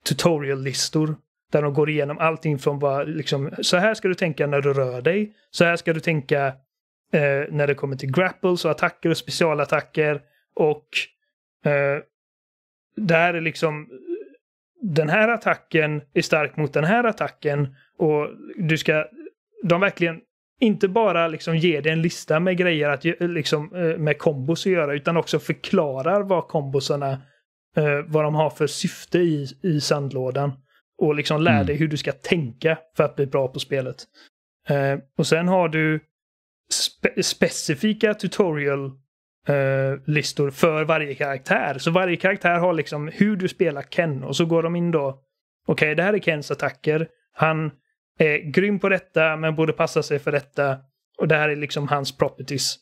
tutorial-listor. Där de går igenom allting från vad liksom, så här ska du tänka när du rör dig. Så här ska du tänka eh, när det kommer till grapples och attacker och specialattacker. Och eh, där är liksom den här attacken är stark mot den här attacken. Och du ska, de verkligen inte bara liksom ger dig en lista med grejer att, liksom, eh, med kombos att göra utan också förklarar vad kombosarna eh, vad de har för syfte i, i sandlådan. Och liksom lär mm. dig hur du ska tänka för att bli bra på spelet. Eh, och sen har du spe specifika tutorial Uh, listor för varje karaktär. Så varje karaktär har liksom hur du spelar Ken och så går de in då. Okej, okay, det här är Kens attacker. Han är eh, grym på detta men borde passa sig för detta. Och det här är liksom hans properties.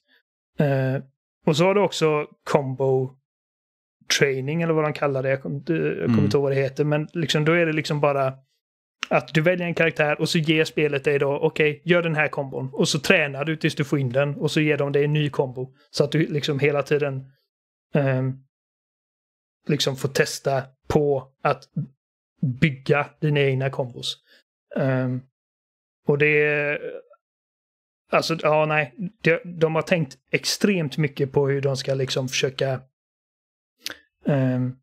Eh, och så har du också combo training eller vad de kallar det. Jag kommer mm. inte ihåg vad det heter. Men liksom, då är det liksom bara att du väljer en karaktär och så ger spelet dig då, okej, okay, gör den här kombon. Och så tränar du tills du får in den och så ger de dig en ny kombo. Så att du liksom hela tiden eh, liksom får testa på att bygga dina egna kombos. Um, och det... Alltså, ja, nej. De, de har tänkt extremt mycket på hur de ska liksom försöka um,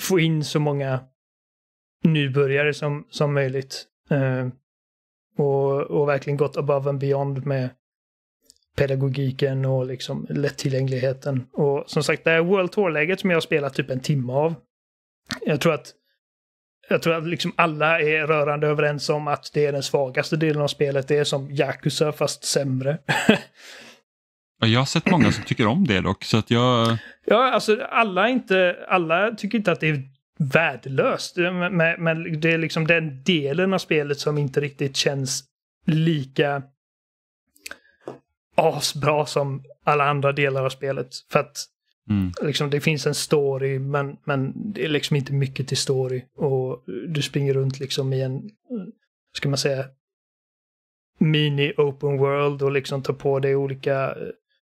få in så många nybörjare som, som möjligt. Um, och, och verkligen gått above and beyond med pedagogiken och liksom lättillgängligheten. Och som sagt, det här World Tour-läget som jag har spelat typ en timme av. Jag tror att jag tror att liksom alla är rörande överens om att det är den svagaste delen av spelet. Det är som Yakuza fast sämre. jag har sett många som tycker om det dock, så att jag... Ja, alltså alla, inte, alla tycker inte att det är värdelöst. Men, men det är liksom den delen av spelet som inte riktigt känns lika asbra som alla andra delar av spelet. För att Mm. Liksom, det finns en story men, men det är liksom inte mycket till story. Och du springer runt liksom i en, ska man säga, mini open world och liksom tar på dig olika,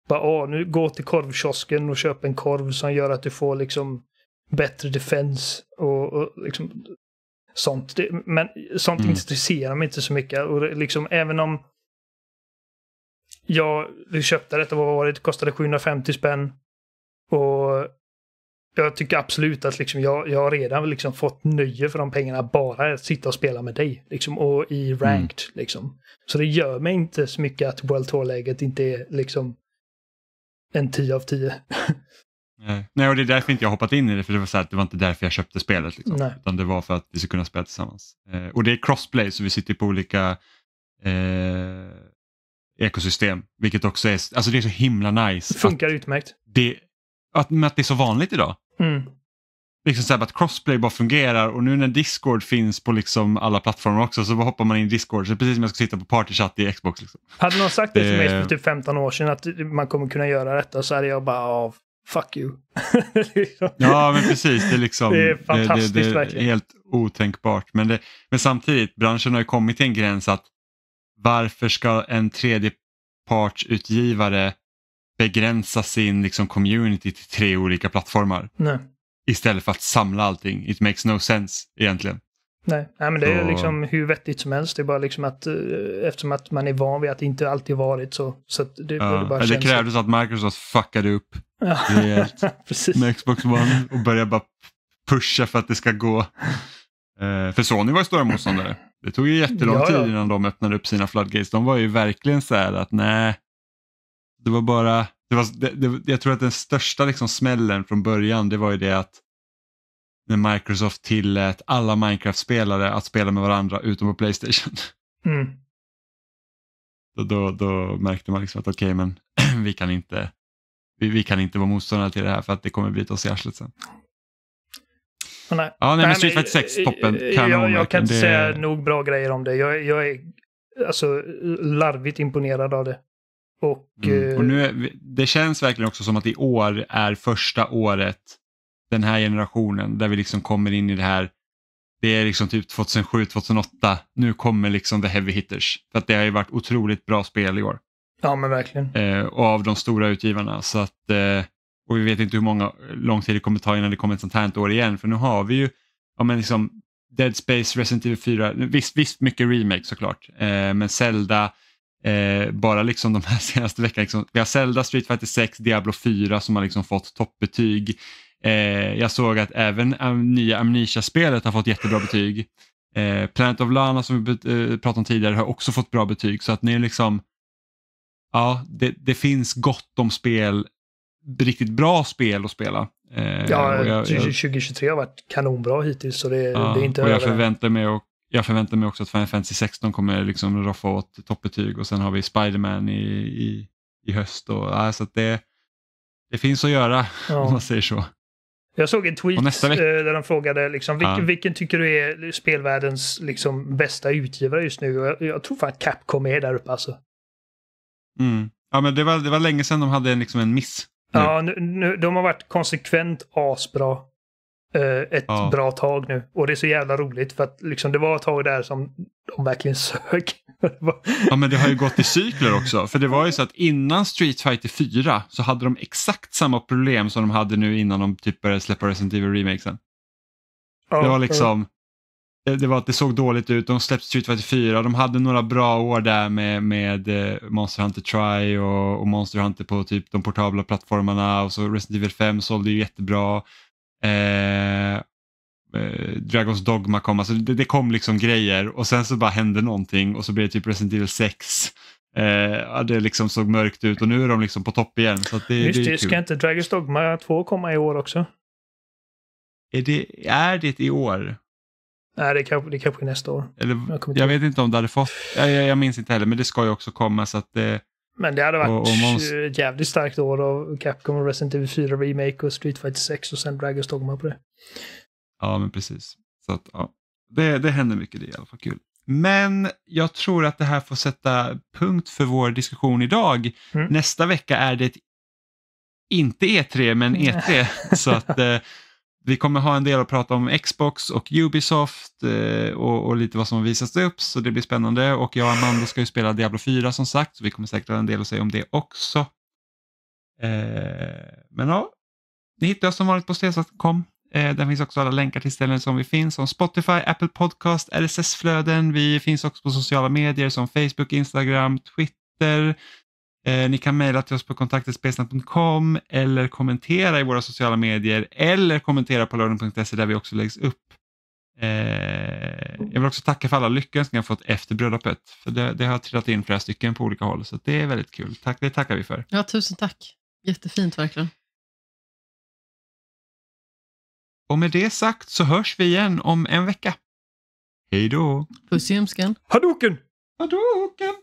bara ah, nu gå till korvkiosken och köp en korv som gör att du får liksom bättre defense och, och liksom sånt. Det, men sånt mm. intresserar mig inte så mycket. Och liksom även om jag köpte detta, vad var det, det kostade 750 spänn. Och jag tycker absolut att liksom jag, jag har redan liksom fått nöje för de pengarna bara att sitta och spela med dig. Liksom, och i mm. ranked. Mm. Liksom. Så det gör mig inte så mycket att World Tour-läget inte är liksom en 10 av 10. Nej, och det är därför inte jag hoppat in i det, för det var, så här, det var inte därför jag köpte spelet. Liksom, utan det var för att vi skulle kunna spela tillsammans. Eh, och det är crossplay, så vi sitter på olika eh, ekosystem, vilket också är, alltså det är så himla nice. Det funkar utmärkt. Det, att, med att det är så vanligt idag. Mm. Liksom så här, att crossplay bara fungerar och nu när Discord finns på liksom alla plattformar också så hoppar man in i Discord. Så precis som jag ska sitta på partychatt i Xbox. Liksom. Hade någon sagt det till mig eh. för typ 15 år sedan att man kommer kunna göra detta så hade jag bara av fuck you. liksom. Ja, men precis. Det är, liksom, det är fantastiskt det, det, det är verkligen. Helt otänkbart. Men, det, men samtidigt, branschen har ju kommit till en gräns att varför ska en tredjepartsutgivare begränsa sin liksom, community till tre olika plattformar. Nej. Istället för att samla allting. It makes no sense egentligen. Nej, Nej men det är så... liksom hur vettigt som helst. Det är bara liksom att eh, eftersom att man är van vid att det inte alltid varit så. så det, ja. det, bara det krävdes att Microsoft fuckade upp ja. rejält med Xbox One och började bara pusha för att det ska gå. Eh, för Sony var ju stora motståndare. Det tog ju jättelång ja, ja. tid innan de öppnade upp sina floodgates. De var ju verkligen så här att nej, det var bara, det var, det, det, jag tror att den största liksom smällen från början det var ju det att när Microsoft tillät alla Minecraft-spelare att spela med varandra utom på Playstation. Mm. Då, då, då, märkte man liksom att okej, okay, men vi kan, inte, vi, vi, kan inte vara motståndare till det här för att det kommer bita oss i arslet sen. Oh, nej. Ja, nej, nej men Street Fighter 6, toppen. Eh, kanon, jag, jag kan inte det... säga nog bra grejer om det. Jag, jag är alltså larvigt imponerad av det. Och, mm. Eh, och nu är, det känns verkligen också som att i år är första året den här generationen där vi liksom kommer in i det här. Det är liksom typ 2007, 2008. Nu kommer liksom the heavy hitters. För att det har ju varit otroligt bra spel i år. Ja men verkligen. Eh, och av de stora utgivarna. Så att, eh, och vi vet inte hur många, lång tid det kommer ta innan det kommer ett sånt här år igen. För nu har vi ju ja, men liksom Dead Space, Resident Evil 4, visst, visst mycket remake såklart. Eh, men Zelda, Eh, bara liksom de här senaste veckorna, Liksom, vi har Zelda, Street Fighter 6, Diablo 4 som har liksom fått toppbetyg. Eh, jag såg att även am nya Amnesia-spelet har fått jättebra betyg. Eh, Planet of Lana som vi eh, pratade om tidigare har också fått bra betyg. Så att ni är liksom, ja, det, det finns gott om spel, riktigt bra spel att spela. Eh, ja, jag, jag, 2023 har varit kanonbra hittills. Så det, ja, det är inte och jag förväntar mig att jag förväntar mig också att Final Fantasy 16 kommer liksom roffa åt toppbetyg och sen har vi Spiderman i, i, i höst. Och, så alltså det, det finns att göra ja. om man säger så. Jag såg en tweet eh, där de frågade liksom, vilken, ja. vilken tycker du är spelvärldens liksom, bästa utgivare just nu? Och jag, jag tror fan att Capcom är där uppe alltså. Mm. Ja, men det var, det var länge sedan de hade en, liksom en miss. Nu. Ja, nu, nu, de har varit konsekvent asbra. Eh, ett ja. bra tag nu. Och det är så jävla roligt för att liksom, det var ett tag där som de verkligen sög. ja men det har ju gått i cykler också. För det var ju så att innan Street Fighter 4 så hade de exakt samma problem som de hade nu innan de typ började släppa Resident Evil remakesen. Ja, liksom, det var liksom, ja. det, var att det såg dåligt ut, de släppte Street Fighter 4, de hade några bra år där med, med eh, Monster Hunter Try och, och Monster Hunter på typ de portabla plattformarna och så Resident Evil 5 sålde ju jättebra. Eh, eh, Dragons Dogma kom, alltså det, det, kom liksom grejer och sen så bara hände någonting och så blev det typ Resident Evil 6. Eh, det liksom såg mörkt ut och nu är de liksom på topp igen. Så det, Just det, det ska inte Dragons Dogma 2 komma i år också? Är det, är det i år? Nej, det kanske, det kanske är nästa år. Eller, jag, jag vet inte om det hade fått, jag, jag, jag, minns inte heller, men det ska ju också komma så att det, men det hade varit och, och måste... ett jävligt starkt år av Capcom och Resident Evil 4 Remake och Street Fighter 6 och sen Dragons Dogma på det. Ja, men precis. Så att, ja. det, det händer mycket, det är i alla fall kul. Men jag tror att det här får sätta punkt för vår diskussion idag. Mm. Nästa vecka är det inte E3, men E3. så att, eh, vi kommer ha en del att prata om Xbox och Ubisoft eh, och, och, lite vad som visats upp så det blir spännande. Och jag och Amanda ska ju spela Diablo 4 som sagt så vi kommer säkert ha en del att säga om det också. Eh, men ja, ni hittar oss som vanligt på stelsat.com. Eh, där finns också alla länkar till ställen som vi finns som Spotify, Apple Podcast, RSS-flöden. Vi finns också på sociala medier som Facebook, Instagram, Twitter. Eh, ni kan mejla till oss på kontaktetspelsnack.com eller kommentera i våra sociala medier eller kommentera på lördagen.se där vi också läggs upp. Eh, jag vill också tacka för alla lyckönskningar jag fått efter bröllopet. det, det har trillat in flera stycken på olika håll, så det är väldigt kul. Tack, det tackar vi för. Ja, tusen tack. Jättefint verkligen. Och med det sagt så hörs vi igen om en vecka. Hej då! Puss i ljumsken. Hadoken! Hadoken!